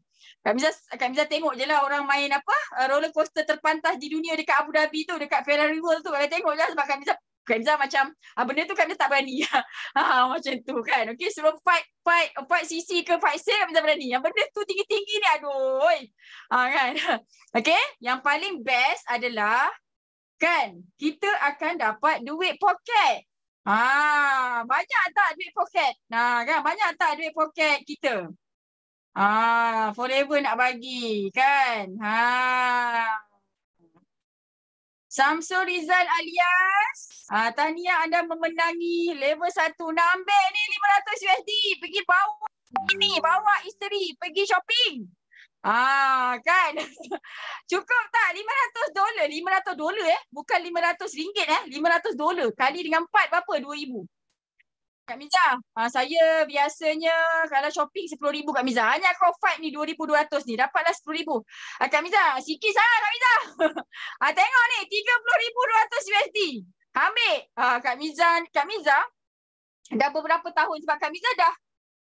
Kamiza Kamiza tengok je lah orang main apa eh, roller coaster terpantas di dunia dekat Abu Dhabi tu dekat Ferrari World tu Kamiza eh, tengok je lah sebab Kamiza Kamiza macam ah, benda tu Kamiza tak berani ha, macam tu kan okey suruh fight fight fight CC ke fight sale Kamiza berani yang benda tu tinggi-tinggi ni aduh ha, kan okey yang paling best adalah kan kita akan dapat duit poket Ah, banyak tak duit poket? Nah, kan banyak tak duit poket kita? Ha, forever nak bagi kan? Ha. Samsul Rizal alias Ah Tahniah anda memenangi level 1 Nak ambil ni 500 USD Pergi bawa ini Bawa isteri pergi shopping Ah kan Cukup tak 500 dolar 500 dolar eh Bukan 500 ringgit eh 500 dolar Kali dengan 4 berapa 2000 Kak Miza, uh, saya biasanya kalau shopping RM10,000 Kak Miza. Hanya profit ni RM2,200 ni. Dapatlah RM10,000. Uh, ha, Kak Miza, sikis lah Kak Miza. uh, tengok ni, RM30,200 USD. Ambil. Uh, Kak Miza, Kak Miza dah beberapa tahun sebab Kak Miza dah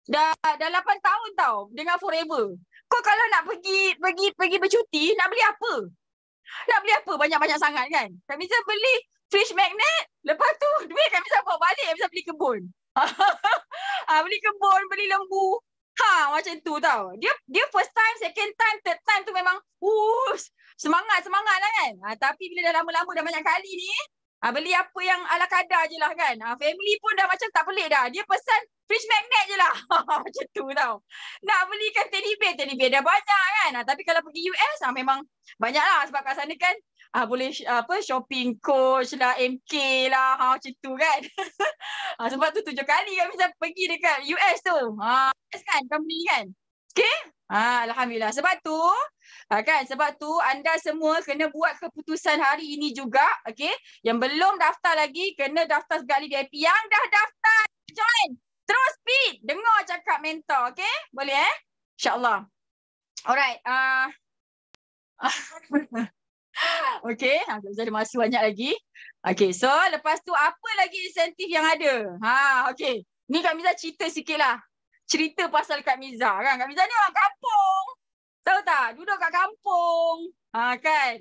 dah dah 8 tahun tau dengan forever. Kau kalau nak pergi pergi pergi bercuti, nak beli apa? Nak beli apa banyak-banyak sangat kan? Kak Miza beli fridge magnet, lepas tu duit Kak Miza bawa balik, Kak Miza beli kebun. ah beli kebun, beli lembu. Ha, macam tu tau. Dia dia first time, second time, third time tu memang uh, semangat, semangat lah kan. Ha, tapi bila dah lama-lama, dah banyak kali ni, ha, beli apa yang ala kadar je lah kan. Ha, family pun dah macam tak pelik dah. Dia pesan fridge magnet je lah. macam tu tau. Nak belikan teddy bear, teddy bear dah banyak kan. Ha, tapi kalau pergi US, ha, memang banyak lah sebab kat sana kan uh, boleh uh, apa shopping coach lah MK lah ha macam tu kan ha, sebab tu tujuh kali kami sampai pergi dekat US tu ha ah, US kan company kan okey ha alhamdulillah sebab tu ha, kan sebab tu anda semua kena buat keputusan hari ini juga okey yang belum daftar lagi kena daftar sekali VIP yang dah daftar join terus speed dengar cakap mentor okey boleh eh insyaallah alright uh... Okay, ah, saya ada masa banyak lagi. Okay, so lepas tu apa lagi insentif yang ada? Ha, okay. Ni Kak Miza cerita sikit lah. Cerita pasal Kak Miza kan. Kak Miza ni orang kampung. Tahu tak? Duduk kat kampung. Ha, kan?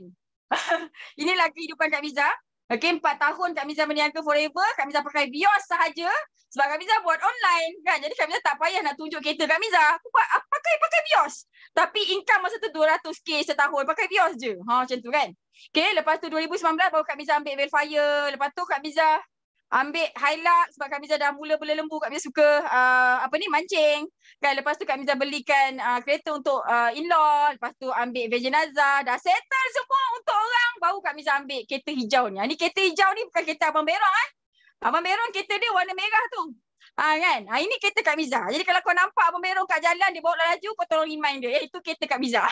Inilah kehidupan Kak Miza. Okay, empat tahun Kak mizah meniaga forever. Kak mizah pakai bios sahaja. Sebab Kak Miza buat online kan. Jadi Kak Miza tak payah nak tunjuk kereta Kak Miza. Aku ah, pakai, pakai bios. Tapi income masa tu 200k setahun. Pakai bios je. Ha, macam tu kan. Okay, lepas tu 2019 baru Kak Miza ambil verifier. Lepas tu Kak Miza ambil highlight sebab Kak Mizah dah mula boleh lembu Kak Mizah suka uh, apa ni mancing kan lepas tu Kak Mizah belikan uh, kereta untuk uh, in-law lepas tu ambil Vejenaza dah settle semua untuk orang baru Kak Mizah ambil kereta hijau ni ah, ni kereta hijau ni bukan kereta Abang Merah eh Abang Merah kereta dia warna merah tu Ha, kan? Ha, ini kereta Kak Mizah. Jadi kalau kau nampak Abang Merong kat jalan, dia bawa laju, kau tolong remind dia. Eh, itu kereta Kak Mizah.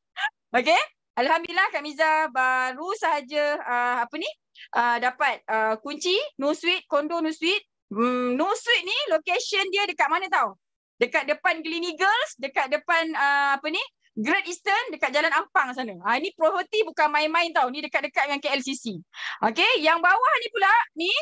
okay? Alhamdulillah Kak Mizah baru saja uh, apa ni? Ah, dapat uh, kunci no suite, kondo no suite. Hmm, no suite ni location dia dekat mana tau? Dekat depan Gleneagles, dekat depan uh, apa ni? Great Eastern dekat Jalan Ampang sana. Ha, ini property bukan main-main tau. Ni dekat-dekat dengan KLCC. Okay, yang bawah ni pula ni.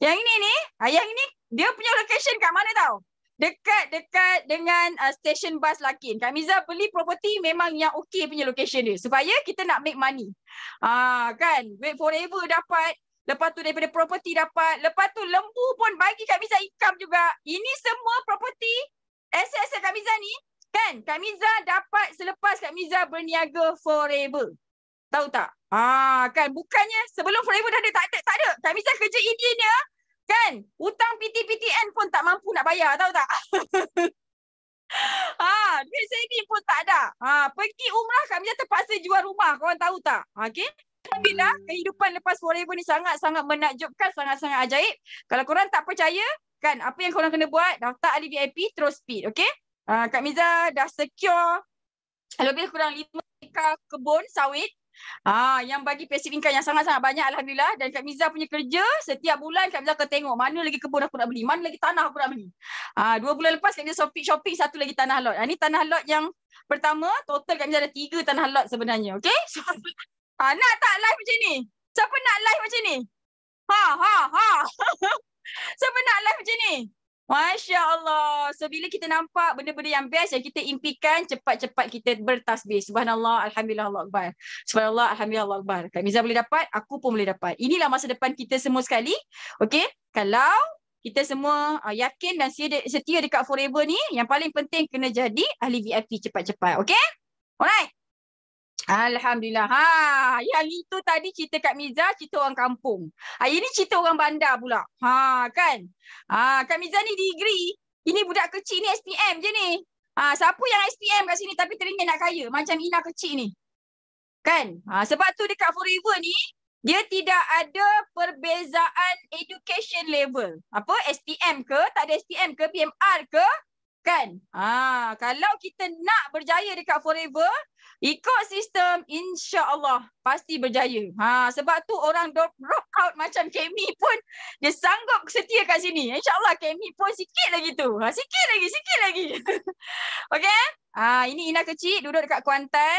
Yang ini ni. Ha, yang ini dia punya location kat mana tau? dekat-dekat dengan uh, stesen bas Lakin. Kak Miza beli property memang yang okey punya location dia supaya kita nak make money. Ah kan, wait forever dapat, lepas tu daripada property dapat, lepas tu lembu pun bagi Kak Miza income juga. Ini semua property aset-aset Kak Miza ni kan, Kak Miza dapat selepas Kak Miza berniaga forever. Tahu tak? Ah kan, bukannya sebelum forever dah ada tak, tak, tak ada. Kak Miza kerja Indian dia ya? Kan? Hutang PTPTN pun tak mampu nak bayar, tahu tak? ha, duit saving pun tak ada. Ha, pergi umrah kami dah terpaksa jual rumah, kau orang tahu tak? Ha, okay? Bila hmm. kehidupan lepas forever ni sangat-sangat menakjubkan, sangat-sangat ajaib. Kalau korang tak percaya, kan apa yang korang kena buat, daftar ahli VIP, terus speed, okay? Uh, ha, Kak Miza dah secure lebih kurang 5 ekar kebun sawit Ah, yang bagi passive income yang sangat-sangat banyak Alhamdulillah dan Kak Miza punya kerja setiap bulan Kak Miza akan tengok mana lagi kebun aku nak beli, mana lagi tanah aku nak beli. Ah, dua bulan lepas Kak Miza shopping-shopping satu lagi tanah lot. Ah, ini tanah lot yang pertama total Kak Miza ada tiga tanah lot sebenarnya. Okay? So, ah, nak tak live macam ni? Siapa nak live macam ni? Ha ha ha. Siapa nak live macam ni? Masya Allah. So bila kita nampak benda-benda yang best yang kita impikan, cepat-cepat kita bertasbih. Subhanallah, Alhamdulillah, Allah Akbar. Subhanallah, Alhamdulillah, Allah Akbar. Kak Miza boleh dapat, aku pun boleh dapat. Inilah masa depan kita semua sekali. Okay? Kalau kita semua uh, yakin dan setia dekat forever ni, yang paling penting kena jadi ahli VIP cepat-cepat. Okay? Alright. Alhamdulillah. Ha, yang itu tadi cerita Kak Miza, cerita orang kampung. Ha, ini cerita orang bandar pula. Ha, kan? Ha, Kak Miza ni degree. Ini budak kecil ni SPM je ni. Ha, siapa yang SPM kat sini tapi teringin nak kaya? Macam Ina kecil ni. Kan? Ha, sebab tu dekat Forever ni, dia tidak ada perbezaan education level. Apa? SPM ke? Tak ada SPM ke? PMR ke? kan? Ha, kalau kita nak berjaya dekat forever, ikut sistem insya-Allah pasti berjaya. Ha, sebab tu orang drop out macam kami pun dia sanggup setia kat sini. Insya-Allah Kemi pun sikit lagi tu. Ha, sikit lagi, sikit lagi. okay Ha, ini Ina kecil duduk dekat Kuantan.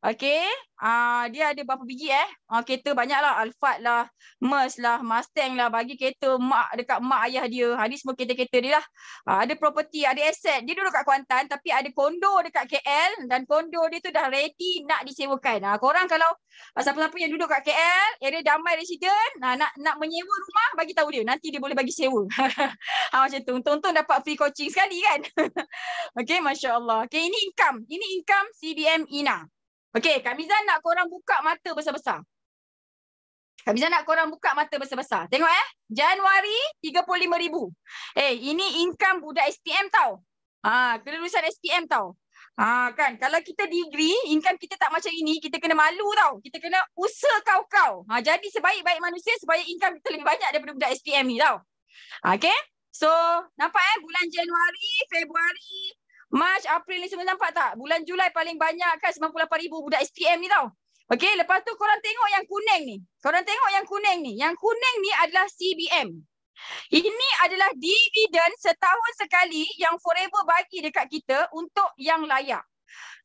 Okay. Uh, ah, dia ada berapa biji eh. Uh, kereta banyak lah. Alphard lah. Merz lah. Mustang lah. Bagi kereta mak dekat mak ayah dia. Ha, ni semua kereta-kereta dia lah. Uh, ada property. Ada aset. Dia duduk kat Kuantan. Tapi ada kondo dekat KL. Dan kondo dia tu dah ready nak disewakan. Uh, korang kalau uh, siapa-siapa yang duduk kat KL. Area damai resident. Uh, nak nak menyewa rumah. Bagi tahu dia. Nanti dia boleh bagi sewa. ha, macam tu. Untung-untung dapat free coaching sekali kan. okay. Masya Allah. Okay. Ini income. Ini income CDM Ina. Okay, Okey, Kamizan nak korang buka mata besar-besar. Kamizan nak korang buka mata besar-besar. Tengok eh, Januari 35,000. Eh, ini income budak SPM tau. Ha, kelulusan SPM tau. Ha, kan, kalau kita degree, income kita tak macam ini, kita kena malu tau. Kita kena usaha kau-kau. Ha, jadi sebaik-baik manusia, sebaik income kita lebih banyak daripada budak SPM ni tau. Ha, okay, so nampak eh, bulan Januari, Februari, Mac, April ni semua nampak tak? Bulan Julai paling banyak kan 98,000 budak SPM ni tau. Okey, lepas tu korang tengok yang kuning ni. Korang tengok yang kuning ni. Yang kuning ni adalah CBM. Ini adalah dividen setahun sekali yang forever bagi dekat kita untuk yang layak.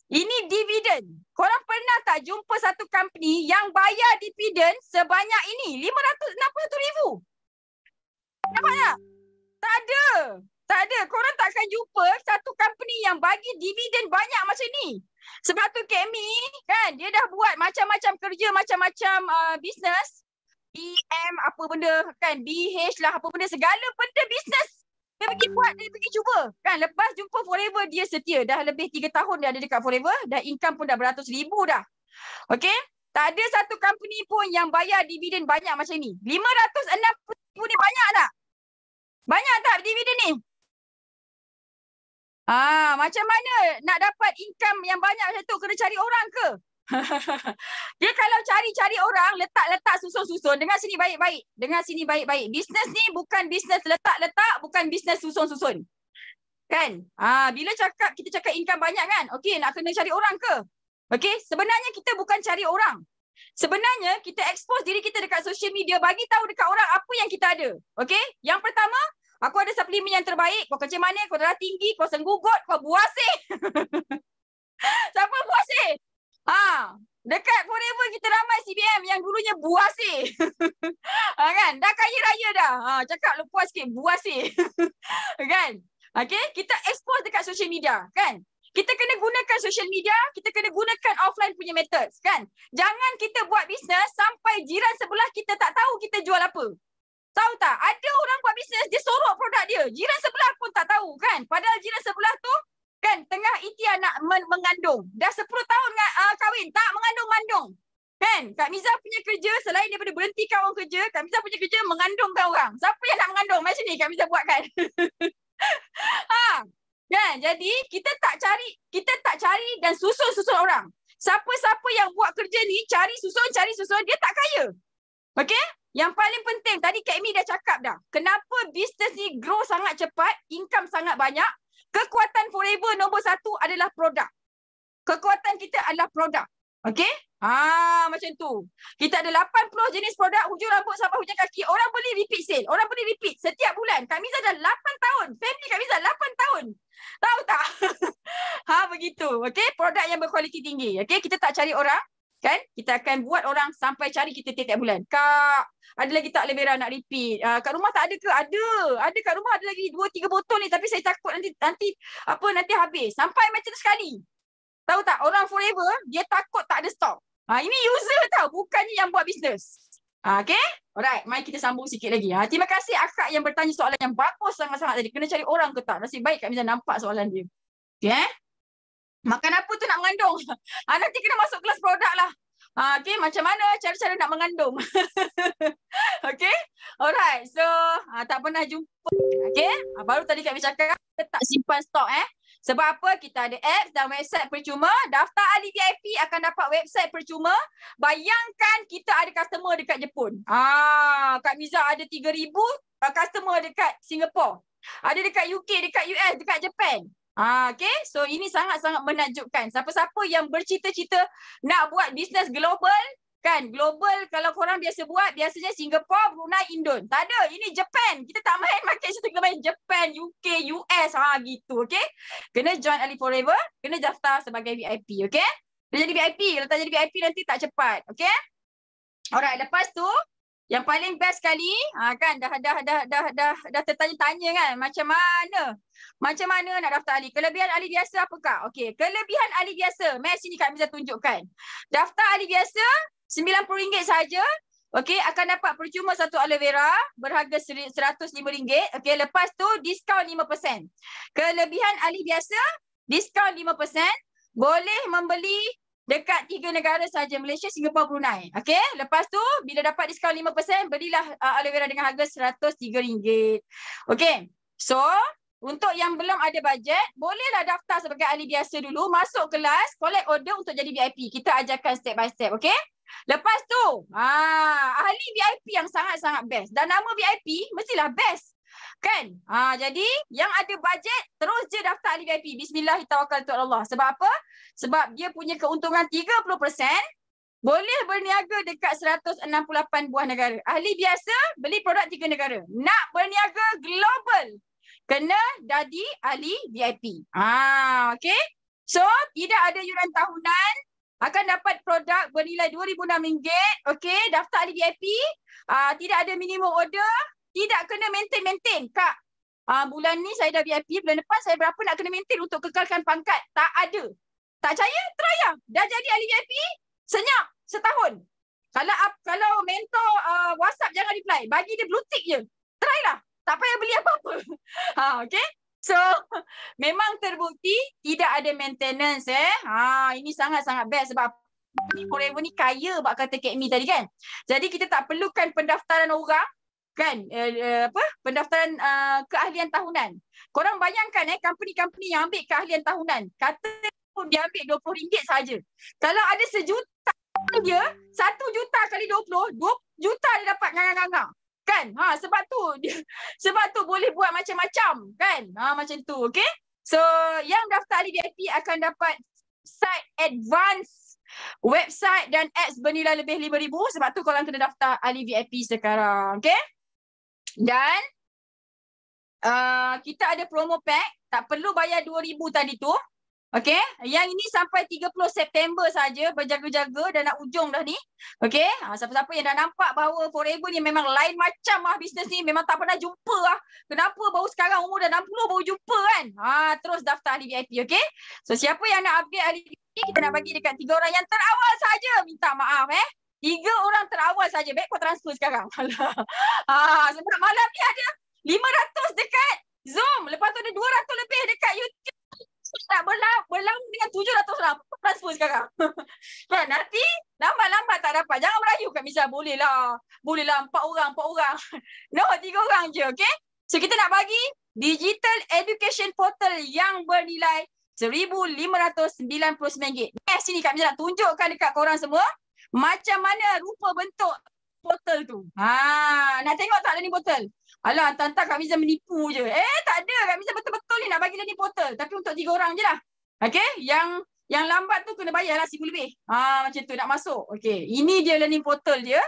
Ini dividen. Korang pernah tak jumpa satu company yang bayar dividen sebanyak ini? RM561,000. Nampak tak? Tak ada. Tak ada. Korang akan jumpa satu company yang bagi dividen banyak macam ni. Sebab tu KMI e, kan dia dah buat macam-macam kerja, macam-macam uh, bisnes. BM apa benda kan, BH lah apa benda, segala benda bisnes. Dia pergi buat, dia pergi cuba kan. Lepas jumpa Forever dia setia. Dah lebih 3 tahun dia ada dekat Forever dah income pun dah beratus ribu dah. Okay. Tak ada satu company pun yang bayar dividen banyak macam ni. rm ribu ni banyak tak? Banyak tak dividen ni? Ah, macam mana nak dapat income yang banyak macam tu kena cari orang ke? dia kalau cari-cari orang, letak-letak susun-susun, dengan sini baik-baik. dengan sini baik-baik. Bisnes ni bukan bisnes letak-letak, bukan bisnes susun-susun. Kan? Ah, bila cakap kita cakap income banyak kan? Okey, nak kena cari orang ke? Okey, sebenarnya kita bukan cari orang. Sebenarnya kita expose diri kita dekat social media bagi tahu dekat orang apa yang kita ada. Okey? Yang pertama, Aku ada suplemen yang terbaik. Kau kencing mana? kau darah tinggi, kau senggugut, kau buas buasih. Siapa buas buasih? Ha. Dekat forever kita ramai CBM yang dulunya buasih. ha, kan? Dah kaya raya dah. Ha, cakap lu puas sikit, buasih. kan? Okay? Kita expose dekat social media. Kan? Kita kena gunakan social media, kita kena gunakan offline punya methods. Kan? Jangan kita buat bisnes sampai jiran sebelah kita tak tahu kita jual apa. Tahu tak? Ada orang buat bisnes, dia sorok produk dia. Jiran sebelah pun tak tahu kan? Padahal jiran sebelah tu kan tengah iti anak men- mengandung. Dah 10 tahun dengan, uh, kahwin, tak mengandung-mandung. Kan? Kak Miza punya kerja selain daripada berhentikan orang kerja, Kak Miza punya kerja mengandungkan orang. Siapa yang nak mengandung? Macam ni Kak Miza buat kan? ha. Kan? Jadi kita tak cari, kita tak cari dan susun-susun orang. Siapa-siapa yang buat kerja ni cari susun, cari susun, dia tak kaya. Okay? Yang paling penting, tadi Kak Amy dah cakap dah. Kenapa bisnes ni grow sangat cepat, income sangat banyak. Kekuatan forever nombor satu adalah produk. Kekuatan kita adalah produk. Okay? Ah, ha, macam tu. Kita ada 80 jenis produk hujung rambut sampai hujung kaki. Orang beli repeat sale. Orang beli repeat setiap bulan. Kak Miza dah 8 tahun. Family Kak Miza 8 tahun. Tahu tak? ha begitu. Okay? Produk yang berkualiti tinggi. Okay? Kita tak cari orang kan kita akan buat orang sampai cari kita tiap-tiap bulan kak ada lagi tak aloe vera nak repeat uh, kat rumah tak ada ke ada ada kat rumah ada lagi 2 3 botol ni tapi saya takut nanti nanti apa nanti habis sampai macam tu sekali tahu tak orang forever dia takut tak ada stok ha, ah, ini user tau bukannya yang buat bisnes ha, ah, okay alright mai kita sambung sikit lagi ha, terima kasih akak yang bertanya soalan yang bagus sangat-sangat tadi kena cari orang ke tak nasib baik Kak Mizan nampak soalan dia okay eh? Makan apa tu nak mengandung? Ha, nanti kena masuk kelas produk lah. Ha, ah, okay, macam mana cara-cara nak mengandung? okay, alright. So, ha, tak pernah jumpa. Okay, ha, baru tadi Kak Mi cakap, kita tak simpan stok eh. Sebab apa? Kita ada apps dan website percuma. Daftar ahli VIP akan dapat website percuma. Bayangkan kita ada customer dekat Jepun. Ah, Kak Miza ada 3,000 customer dekat Singapore. Ada dekat UK, dekat US, dekat Japan. Ha, okay, so ini sangat-sangat menakjubkan. Siapa-siapa yang bercita-cita nak buat bisnes global, kan? Global kalau korang biasa buat, biasanya Singapore, Brunei, Indon. Tak ada, ini Japan. Kita tak main market situ, kita main Japan, UK, US, ha, gitu, okay? Kena join Ali Forever, kena daftar sebagai VIP, okay? Kena jadi VIP, kalau tak jadi VIP nanti tak cepat, okay? Alright, lepas tu, yang paling best sekali, ha, kan dah dah dah dah dah dah tertanya-tanya kan macam mana? Macam mana nak daftar ahli? Kelebihan ahli biasa apakah? Okey, kelebihan ahli biasa. Mari sini Kak Miza tunjukkan. Daftar ahli biasa RM90 saja. Okey, akan dapat percuma satu aloe vera berharga RM105. Okey, lepas tu diskaun 5%. Kelebihan ahli biasa diskaun 5%. Boleh membeli dekat tiga negara saja Malaysia, Singapura, Brunei. Okay? lepas tu bila dapat diskaun 5%, belilah uh, aloe vera dengan harga RM103. Okay? So, untuk yang belum ada bajet, bolehlah daftar sebagai ahli biasa dulu, masuk kelas, collect order untuk jadi VIP. Kita ajarkan step by step, Okay? Lepas tu, ah, ahli VIP yang sangat-sangat best. Dan nama VIP mestilah best. Kan? Ah, jadi, yang ada bajet, terus je daftar ahli VIP. Bismillahirrahmanirrahim. Sebab apa? sebab dia punya keuntungan 30% boleh berniaga dekat 168 buah negara. Ahli biasa beli produk tiga negara. Nak berniaga global kena jadi ahli VIP. Ah, ha, okay. So, tidak ada yuran tahunan akan dapat produk bernilai RM2,006. Okay, daftar ahli VIP. Uh, ha, tidak ada minimum order. Tidak kena maintain-maintain. Kak, uh, bulan ni saya dah VIP. Bulan depan saya berapa nak kena maintain untuk kekalkan pangkat? Tak ada. Tak percaya? Try lah. Dah jadi ahli VIP, senyap setahun. Kalau kalau mentor uh, WhatsApp jangan reply. Bagi dia blue tick je. Try lah. Tak payah beli apa-apa. ha, okay? So, memang terbukti tidak ada maintenance eh. Ha, ini sangat-sangat best sebab ni forever ni kaya buat kata Kak Amy tadi kan. Jadi kita tak perlukan pendaftaran orang kan uh, apa pendaftaran uh, keahlian tahunan. Korang bayangkan eh company-company yang ambil keahlian tahunan. Kata pun dia ambil puluh ringgit saja. Kalau ada sejuta dia, satu juta kali dua puluh dua juta dia dapat nganga-nganga. Kan? Ha, sebab tu dia, sebab tu boleh buat macam-macam. Kan? Ha, macam tu. Okay? So, yang daftar ahli VIP akan dapat site advance website dan apps bernilai lebih lima ribu Sebab tu korang kena daftar ahli VIP sekarang. Okay? Dan uh, kita ada promo pack. Tak perlu bayar dua ribu tadi tu. Okey, yang ini sampai 30 September saja berjaga-jaga dan nak ujung dah ni. Okey, ha, siapa-siapa yang dah nampak bahawa Forever ni memang lain macam lah bisnes ni. Memang tak pernah jumpa lah. Kenapa baru sekarang umur dah 60 baru jumpa kan? Ha, terus daftar ahli VIP, okey? So siapa yang nak upgrade ahli VIP, kita nak bagi dekat tiga orang yang terawal saja. Minta maaf eh. Tiga orang terawal saja. Baik kau transfer sekarang. ha, sebab malam ni ada 500 dekat Zoom. Lepas tu ada 200 lebih dekat YouTube. Tak berlang, berlang dengan tujuh ratus 700 lah. Transfer sekarang. Kan? nanti lambat-lambat tak dapat. Jangan merayu kat misal. bolehlah, bolehlah. Boleh lah empat orang, empat orang. no, tiga orang je. Okay? So kita nak bagi digital education portal yang bernilai RM1,599. Eh, sini Kak Mizan tunjukkan dekat korang semua macam mana rupa bentuk portal tu. Ha, nak tengok tak lah ni portal? Alah, hantar-hantar Kak Mizan menipu je. Eh, tak ada. Kak Mizan betul-betul ni nak bagi learning portal. Tapi untuk tiga orang je lah. Okay? Yang yang lambat tu kena bayar lah rm lebih. Haa, macam tu nak masuk. Okay. Ini dia learning portal dia.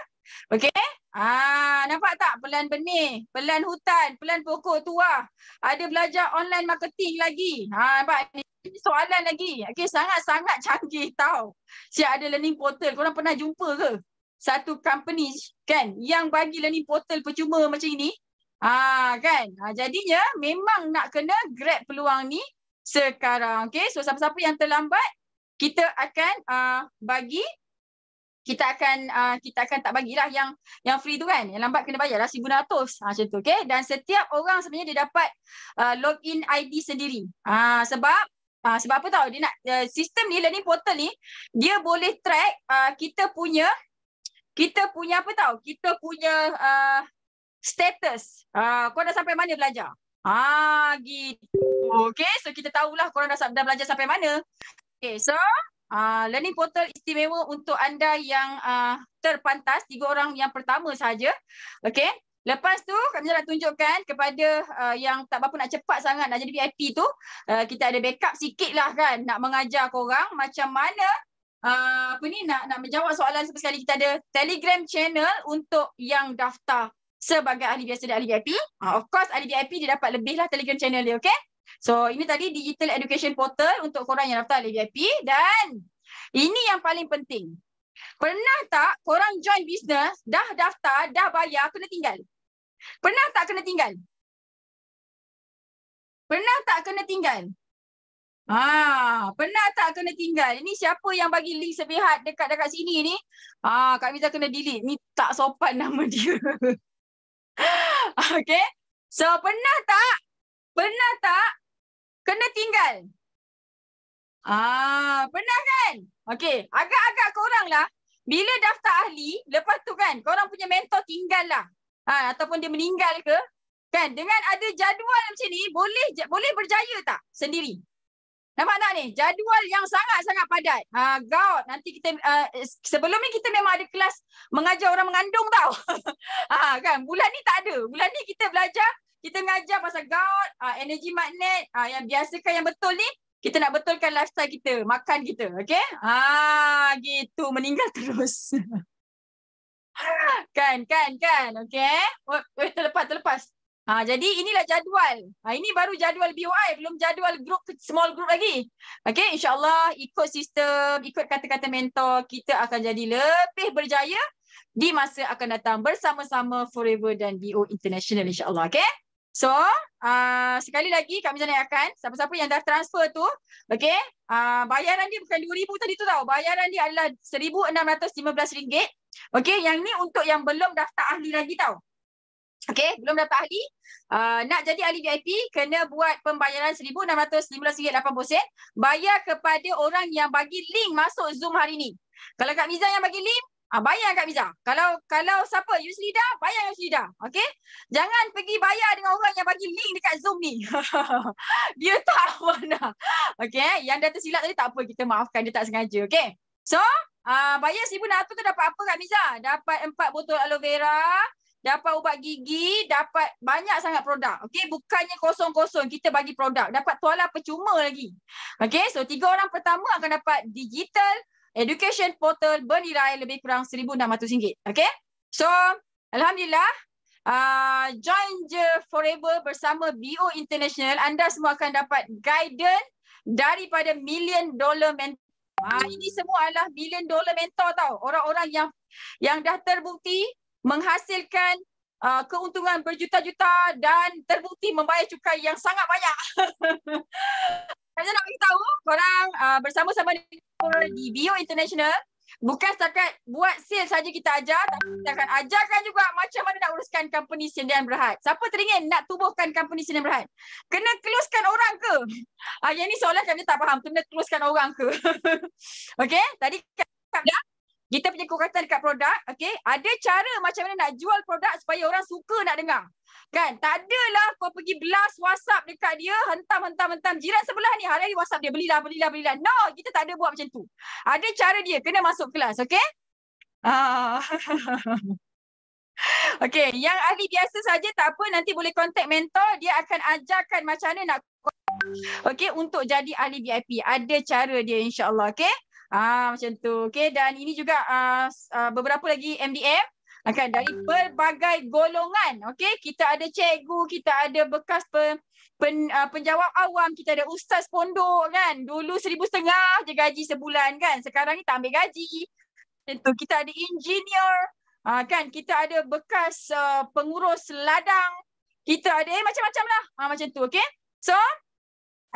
Okay? Ah, ha, nampak tak? Pelan benih, pelan hutan, pelan pokok tua. Lah. Ada belajar online marketing lagi. Haa, nampak? Ini soalan lagi. Okay, sangat-sangat canggih tau. Siap ada learning portal. Korang pernah jumpa ke? Satu company kan yang bagi learning portal percuma macam ini Ah kan? Ah, jadinya memang nak kena grab peluang ni sekarang. Okay? So siapa-siapa yang terlambat, kita akan uh, bagi kita akan uh, kita akan tak bagilah yang yang free tu kan. Yang lambat kena bayar lah 1600. Ha, macam tu okey. Dan setiap orang sebenarnya dia dapat uh, login ID sendiri. Ha, sebab uh, sebab apa tahu dia nak uh, sistem ni learning portal ni dia boleh track uh, kita punya kita punya apa tahu kita punya uh, status. Uh, kau dah sampai mana belajar? Ah, gitu. Okay, so kita tahulah korang dah, dah belajar sampai mana. Okay, so uh, learning portal istimewa untuk anda yang uh, terpantas, tiga orang yang pertama saja. Okay, lepas tu kami nak tunjukkan kepada uh, yang tak berapa nak cepat sangat nak jadi VIP tu, uh, kita ada backup sikit lah kan nak mengajar korang macam mana Uh, apa ni nak nak menjawab soalan sekali kita ada telegram channel untuk yang daftar sebagai ahli biasa dan ahli VIP. Uh, ah, of course ahli VIP dia dapat lebih lah telegram channel dia okay. So ini tadi digital education portal untuk korang yang daftar ahli VIP dan ini yang paling penting. Pernah tak korang join business, dah daftar, dah bayar, kena tinggal? Pernah tak kena tinggal? Pernah tak kena tinggal? Ah, pernah tak kena tinggal? Ini siapa yang bagi link sepihak dekat-dekat sini ni? Ah, Kak Miza kena delete. Ni tak sopan nama dia. okay. So pernah tak? Pernah tak? Kena tinggal? Ah, pernah kan? Okay. Agak-agak korang lah. Bila daftar ahli, lepas tu kan korang punya mentor tinggal lah. Ha, ataupun dia meninggal ke. Kan? Dengan ada jadual macam ni, boleh boleh berjaya tak sendiri? Nampak tak ni? Jadual yang sangat-sangat padat. Ha, gout. Nanti kita, uh, sebelum ni kita memang ada kelas mengajar orang mengandung tau. ha, kan? Bulan ni tak ada. Bulan ni kita belajar, kita mengajar pasal gout, uh, ah, energi magnet, uh, yang biasakan yang betul ni, kita nak betulkan lifestyle kita, makan kita. Okay? Ha, gitu. Meninggal terus. kan, kan, kan. Okay? Oh, oh, terlepas, terlepas. Ha, jadi inilah jadual. Ha, ini baru jadual BOI, belum jadual group small group lagi. Okay, insyaAllah ikut sistem, ikut kata-kata mentor, kita akan jadi lebih berjaya di masa akan datang bersama-sama Forever dan BO International insyaAllah. Okay? So, uh, sekali lagi Kak Mizan akan, siapa-siapa yang dah transfer tu, okay, uh, ah, bayaran dia bukan RM2,000 tadi tu tau. Bayaran dia adalah RM1,615. Okay, yang ni untuk yang belum daftar ahli lagi tau. Okey, belum dapat ahli, uh, nak jadi ahli VIP kena buat pembayaran RM1,619.80 bayar kepada orang yang bagi link masuk Zoom hari ni. Kalau Kak Miza yang bagi link, uh, bayar Kak Miza. Kalau kalau siapa, Yuslida, bayar Yuslida. Okey, jangan pergi bayar dengan orang yang bagi link dekat Zoom ni. dia tak nak. Okey, yang dah tersilap tadi tak apa, kita maafkan dia tak sengaja. Okey, so uh, bayar RM1,600 tu dapat apa Kak Miza? Dapat empat botol aloe vera, dapat ubat gigi, dapat banyak sangat produk. Okey, bukannya kosong-kosong kita bagi produk. Dapat tuala percuma lagi. Okey, so tiga orang pertama akan dapat digital education portal bernilai lebih kurang RM1,600. Okey, so Alhamdulillah. Uh, join je forever bersama BO International. Anda semua akan dapat guidance daripada million dollar mentor. Ha, ini semua adalah million dollar mentor tau. Orang-orang yang yang dah terbukti menghasilkan uh, keuntungan berjuta-juta dan terbukti membayar cukai yang sangat banyak. Saya nak beritahu korang uh, bersama-sama di Bio International bukan setakat buat sales saja kita ajar tapi kita akan ajarkan juga macam mana nak uruskan company Sendian Berhad. Siapa teringin nak tubuhkan company Sendian Berhad? Kena keluskan orang ke? Uh, yang ni soalan kami tak faham. Kena keluskan orang ke? Okay, tadi kan kita punya kekuatan dekat produk, okay, ada cara macam mana nak jual produk supaya orang suka nak dengar. Kan? Tak adalah kau pergi blast WhatsApp dekat dia, hentam, hentam, hentam. Jiran sebelah ni, hari-hari WhatsApp dia, belilah, belilah, belilah. No, kita tak ada buat macam tu. Ada cara dia, kena masuk kelas, okay? Ah. okay, yang ahli biasa saja tak apa, nanti boleh contact mentor, dia akan ajarkan macam mana nak Okay, untuk jadi ahli VIP. Ada cara dia insyaAllah, okay? Ah macam tu. Okey dan ini juga uh, uh, beberapa lagi MDM akan dari pelbagai golongan. Okey, kita ada cikgu, kita ada bekas pen, pen, uh, ah, penjawab awam, kita ada ustaz pondok kan. Dulu seribu setengah je gaji sebulan kan. Sekarang ni tak ambil gaji. Tentu kita ada engineer uh, kan. Kita ada bekas uh, pengurus ladang. Kita ada eh, macam-macam lah. Uh, macam tu okey. So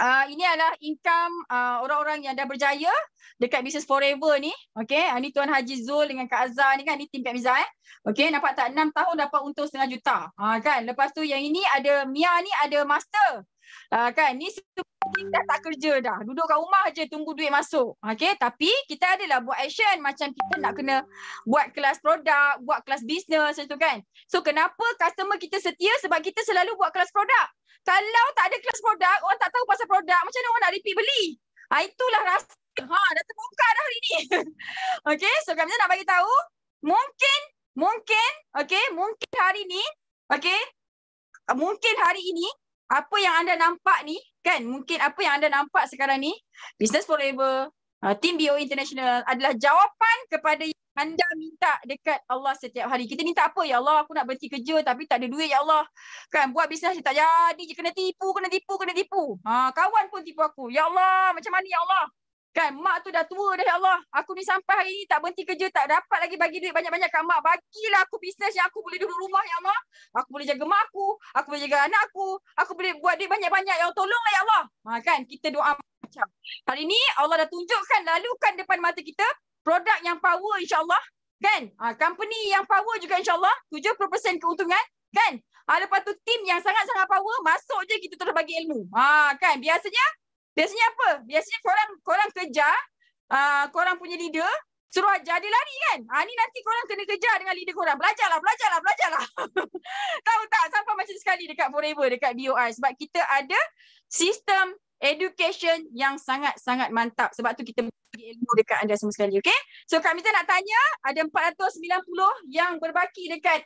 Ah, ini adalah income uh, orang-orang yang dah berjaya dekat Business Forever ni. okay? uh, ni Tuan Haji Zul dengan Kak Azhar ni kan, ni tim Kak Miza eh. Okey, nampak tak 6 tahun dapat untung setengah juta. Ha uh, kan? Lepas tu yang ini ada Mia ni ada master. Uh, kan? Ni kita tak kerja dah. Duduk kat rumah je tunggu duit masuk. Okay, tapi kita adalah buat action macam kita nak kena buat kelas produk, buat kelas bisnes macam tu kan. So kenapa customer kita setia? Sebab kita selalu buat kelas produk. Kalau tak ada kelas produk, orang tak tahu pasal produk, macam mana orang nak repeat beli? Ha, itulah rasa. Ha, dah terbuka dah hari ni. okay, so kami nak bagi tahu, mungkin, mungkin, okay, mungkin hari ni, okay, mungkin hari ini, apa yang anda nampak ni kan mungkin apa yang anda nampak sekarang ni business forever uh, team bio international adalah jawapan kepada yang anda minta dekat Allah setiap hari. Kita minta apa? Ya Allah, aku nak berhenti kerja tapi tak ada duit, Ya Allah. Kan, buat bisnes tak jadi je. Kena tipu, kena tipu, kena tipu. Ha, kawan pun tipu aku. Ya Allah, macam mana, Ya Allah? Kan mak tu dah tua dah ya Allah. Aku ni sampai hari ni tak berhenti kerja, tak dapat lagi bagi duit banyak-banyak kat mak. Bagilah aku bisnes yang aku boleh duduk rumah ya Allah. Aku boleh jaga mak aku, aku boleh jaga anak aku, aku boleh buat duit banyak-banyak ya Allah. Tolonglah ya Allah. Ha, kan kita doa macam. Hari ni Allah dah tunjukkan lalukan depan mata kita produk yang power insya-Allah. Kan? Ha, company yang power juga insya-Allah. 70% keuntungan. Kan? Ha, lepas tu tim yang sangat-sangat power masuk je kita terus bagi ilmu. Ha, kan? Biasanya Biasanya apa? Biasanya korang, korang kejar, uh, korang punya leader, suruh ajar, dia lari kan? Ha, ni nanti korang kena kejar dengan leader korang. Belajarlah, belajarlah, belajarlah. Tahu tak? Sampai macam sekali dekat Forever, dekat BOI. Sebab kita ada sistem education yang sangat-sangat mantap. Sebab tu kita bagi ilmu dekat anda semua sekali. Okay? So, kami tak nak tanya, ada 490 yang berbaki dekat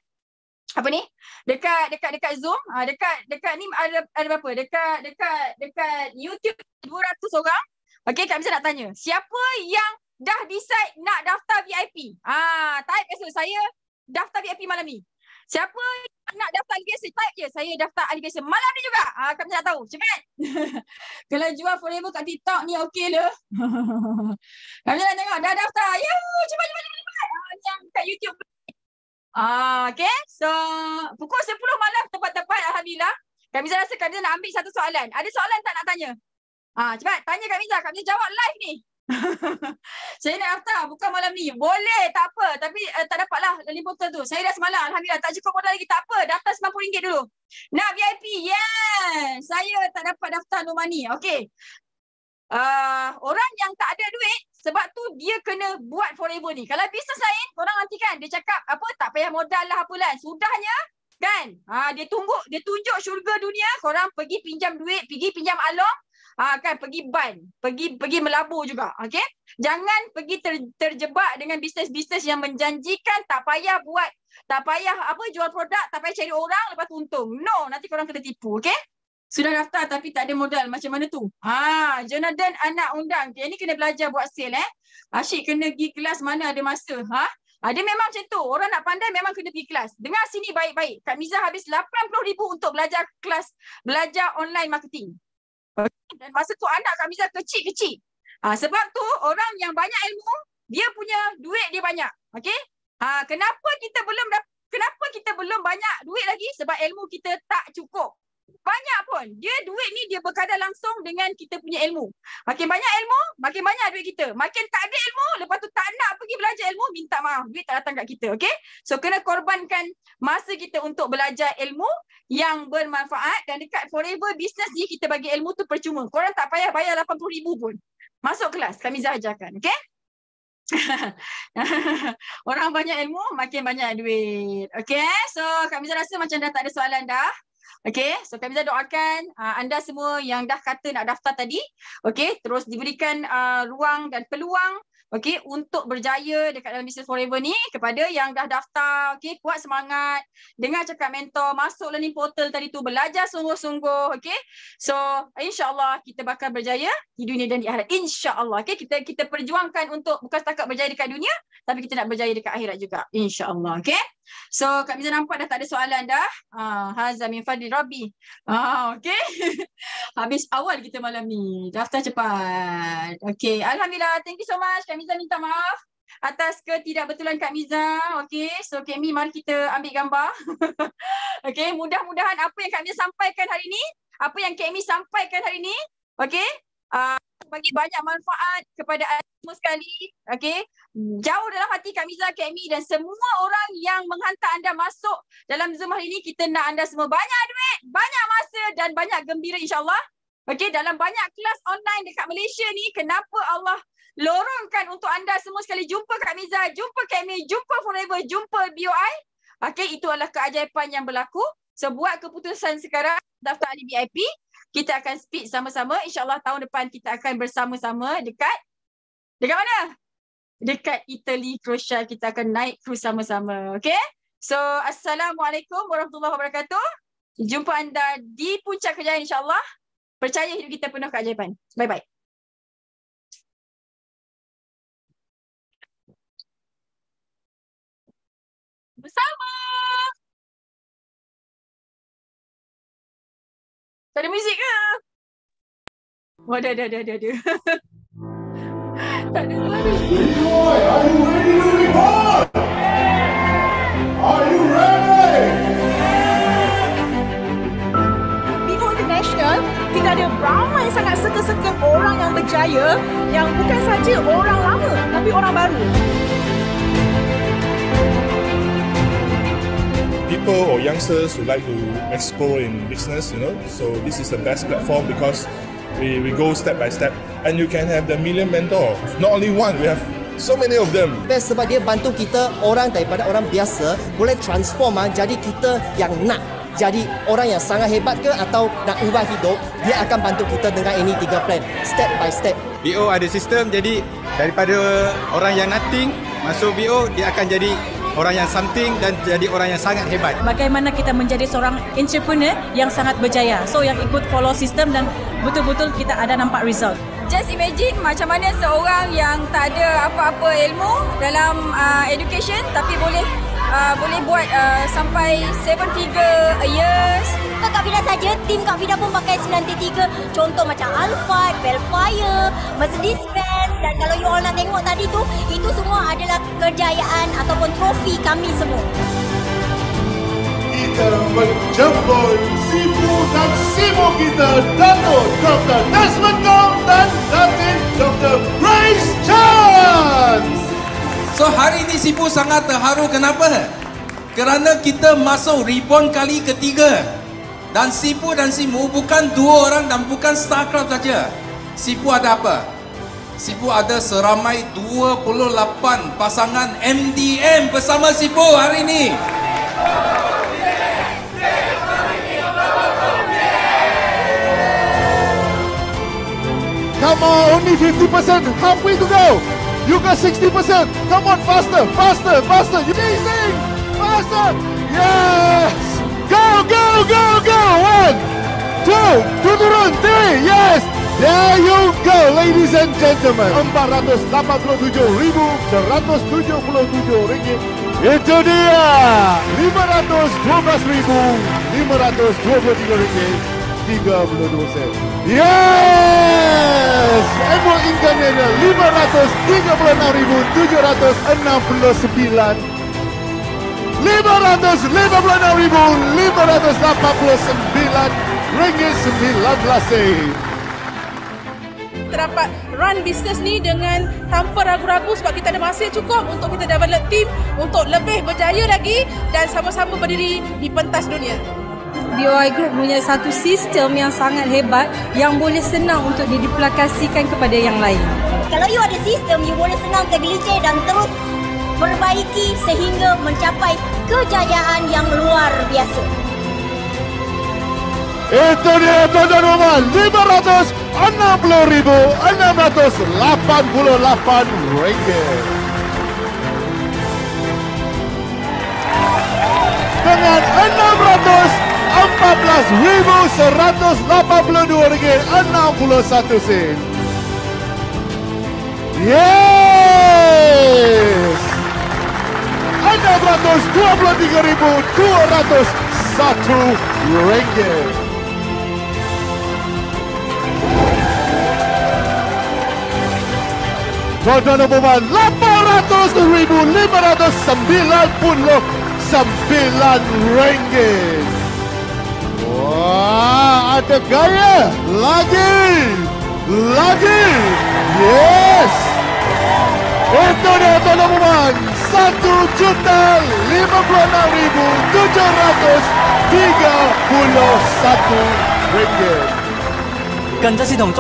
apa ni dekat dekat dekat zoom uh, dekat dekat ni ada ada berapa dekat dekat dekat youtube 200 orang okey kami nak tanya siapa yang dah decide nak daftar VIP ah uh, type esok saya daftar VIP malam ni siapa nak daftar VIP biasa type je saya daftar VIP malam ni juga ah uh, kami nak tahu cepat kalau jual forever kat TikTok ni okey lah kami nak tengok dah daftar ya cepat cepat cepat, cepat. Uh, ah, yang kat YouTube Ah, okay. So, pukul 10 malam tempat-tempat Alhamdulillah. Kak Miza rasa Kak Miza nak ambil satu soalan. Ada soalan tak nak tanya? Ah, cepat tanya Kak Miza. Kak Miza jawab live ni. saya nak after bukan malam ni. Boleh, tak apa. Tapi uh, tak dapatlah lah limbotel tu. Saya dah semalam. Alhamdulillah. Tak cukup modal lagi. Tak apa. Daftar RM90 dulu. Nak VIP. Yes. Saya tak dapat daftar no money. Okay. Uh, orang yang tak ada duit sebab tu dia kena buat forever ni. Kalau bisnes lain, orang nanti kan dia cakap apa tak payah modal lah apa lah. Sudahnya kan ha, dia tunggu dia tunjuk syurga dunia korang pergi pinjam duit pergi pinjam alam, ha, kan pergi ban pergi pergi melabur juga okay? jangan pergi ter, terjebak dengan bisnes-bisnes yang menjanjikan tak payah buat tak payah apa jual produk tak payah cari orang lepas tu untung no nanti korang kena tipu okey sudah daftar tapi tak ada modal. Macam mana tu? Ha, Jonathan anak undang. Dia ni kena belajar buat sale eh. Asyik kena pergi kelas mana ada masa. Ha? ha dia memang macam tu. Orang nak pandai memang kena pergi kelas. Dengar sini baik-baik. Kak Miza habis RM80,000 untuk belajar kelas. Belajar online marketing. Dan masa tu anak Kak Miza kecil-kecil. Ha, sebab tu orang yang banyak ilmu, dia punya duit dia banyak. Okay? Ha, ah, kenapa kita belum dapat Kenapa kita belum banyak duit lagi? Sebab ilmu kita tak cukup. Banyak pun. Dia duit ni dia berkadar langsung dengan kita punya ilmu. Makin banyak ilmu, makin banyak duit kita. Makin tak ada ilmu, lepas tu tak nak pergi belajar ilmu, minta maaf. Duit tak datang kat kita. Okay? So kena korbankan masa kita untuk belajar ilmu yang bermanfaat dan dekat forever business ni kita bagi ilmu tu percuma. Korang tak payah bayar RM80,000 pun. Masuk kelas. Kami zahajakan. Okay? Orang banyak ilmu, makin banyak duit. Okay? So kami rasa macam dah tak ada soalan dah. Okay, so kami dah doakan uh, anda semua yang dah kata nak daftar tadi. Okay, terus diberikan uh, ruang dan peluang okey untuk berjaya dekat dalam business forever ni kepada yang dah daftar okey kuat semangat dengar cakap mentor masuk learning portal tadi tu belajar sungguh-sungguh okey so insyaallah kita bakal berjaya di dunia dan di akhirat insyaallah okey kita kita perjuangkan untuk bukan setakat berjaya dekat dunia tapi kita nak berjaya dekat akhirat juga insyaallah okey so Kak Miza nampak dah tak ada soalan dah ah hazam min fadli rabbi ah okey habis awal kita malam ni daftar cepat okey alhamdulillah thank you so much Kak Mizan minta maaf atas ketidakbetulan Kak Mizan. Okey, so Kak Mi mari kita ambil gambar. Okey, mudah-mudahan apa yang Kak Mizan sampaikan hari ini, apa yang Kak Mi sampaikan hari ini, okey, uh, bagi banyak manfaat kepada semua sekali. Okey, jauh dalam hati Kak Mizan, Kak Mi dan semua orang yang menghantar anda masuk dalam Zoom hari ini, kita nak anda semua banyak duit, banyak masa dan banyak gembira insyaAllah. Okey, dalam banyak kelas online dekat Malaysia ni, kenapa Allah lorongkan untuk anda semua sekali jumpa Kak Miza, jumpa Kak Mi, jumpa Forever, jumpa BOI. Okey, itu adalah keajaiban yang berlaku. Sebuat so, keputusan sekarang daftar ahli VIP. Kita akan speak sama-sama. InsyaAllah tahun depan kita akan bersama-sama dekat dekat mana? Dekat Italy Croatia kita akan naik cruise sama-sama. Okay, So, Assalamualaikum Warahmatullahi Wabarakatuh. Jumpa anda di puncak kejayaan insyaAllah. Percaya hidup kita penuh keajaiban. Bye-bye. bersama. Tak ada muzik ke? Oh, dah, dah, dah, dah, dah. tak ada suara. Enjoy! Are International, kita ada ramai sangat seke-seke orang yang berjaya yang bukan saja orang lama tapi Orang baru. people or youngsters who like to explore in business, you know. So this is the best platform because we, we go step by step and you can have the million mentor. Not only one, we have so many of them. Best sebab dia bantu kita orang daripada orang biasa boleh transform ah, jadi kita yang nak jadi orang yang sangat hebat ke atau nak ubah hidup, dia akan bantu kita dengan ini tiga plan, step by step. BO ada sistem, jadi daripada orang yang nothing, masuk BO, dia akan jadi orang yang something dan jadi orang yang sangat hebat. Bagaimana kita menjadi seorang entrepreneur yang sangat berjaya. So yang ikut follow system dan betul-betul kita ada nampak result. Just imagine macam mana seorang yang tak ada apa-apa ilmu dalam uh, education tapi boleh uh, boleh buat uh, sampai seven figure a year. Bukan Kak Fida saja, tim Kak Fida pun pakai 93 contoh macam Alphard, Belfire, Mercedes-Benz kalau you all nak tengok tadi tu itu semua adalah kejayaan ataupun trofi kami semua kita menjemput Sibu dan Sibu kita Dato Dr. Desmond Gong dan Datin Dr. Grace Chan So hari ini Sibu sangat terharu kenapa? Kerana kita masuk rebound kali ketiga dan Sipu dan Simu bukan dua orang dan bukan Starcraft saja. Sipu ada apa? Sibu ada seramai 28 pasangan MDM bersama Sibu hari ini. Come on, only 50%. Halfway to go. You got 60%. Come on, faster, faster, faster. You amazing. Faster. Yes. Go, go, go, go. One, two, turun, three. Yes. There you go, ladies and gentlemen. Empat ratus puluh puluh tujuh tujuh ribu seratus tujuh ringgit. Itu dia. Lima lima ratus ratus dua dua belas ribu puluh tiga ringgit. tiga 32 sen. Yes! Emo Internet puluh sembilan ringgit sembilan belas sen terdapat run bisnes ni dengan tanpa ragu-ragu sebab kita ada masa cukup untuk kita develop team untuk lebih berjaya lagi dan sama-sama berdiri di pentas dunia. DOI Group punya satu sistem yang sangat hebat yang boleh senang untuk didiplikasikan kepada yang lain. Kalau you ada sistem, you boleh senang tergelincir dan terus perbaiki sehingga mencapai kejayaan yang luar biasa. Itu dia tuan-tuan rumah 568,688 ringgit. Dengan 614,182 ringgit 61 sen. Yes! 623,201 ringgit. Jordan nombor 800 ringgit. Wah, ada gaya lagi, lagi, yes. Itu dia Jordan nombor satu ringgit. Kita kan sih dong,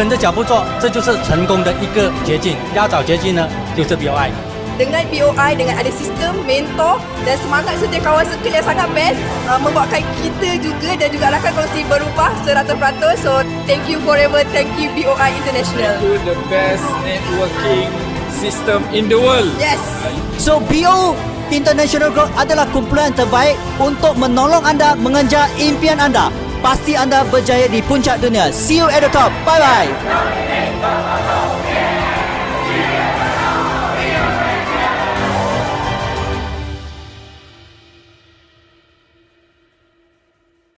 跟着脚步做，这就是成功的一个捷径。要找捷径呢，就是 BOI。Dengan BOI, dengan ada sistem, mentor dan semangat setia kawan sekali yang sangat best uh, membuatkan kita juga dan juga rakan kongsi berubah 100%. So, thank you forever. Thank you BOI International. Thank you the best networking system in the world. Yes. So, BO International Group adalah kumpulan terbaik untuk menolong anda mengejar impian anda pasti anda berjaya di puncak dunia. See you at the top. Bye bye.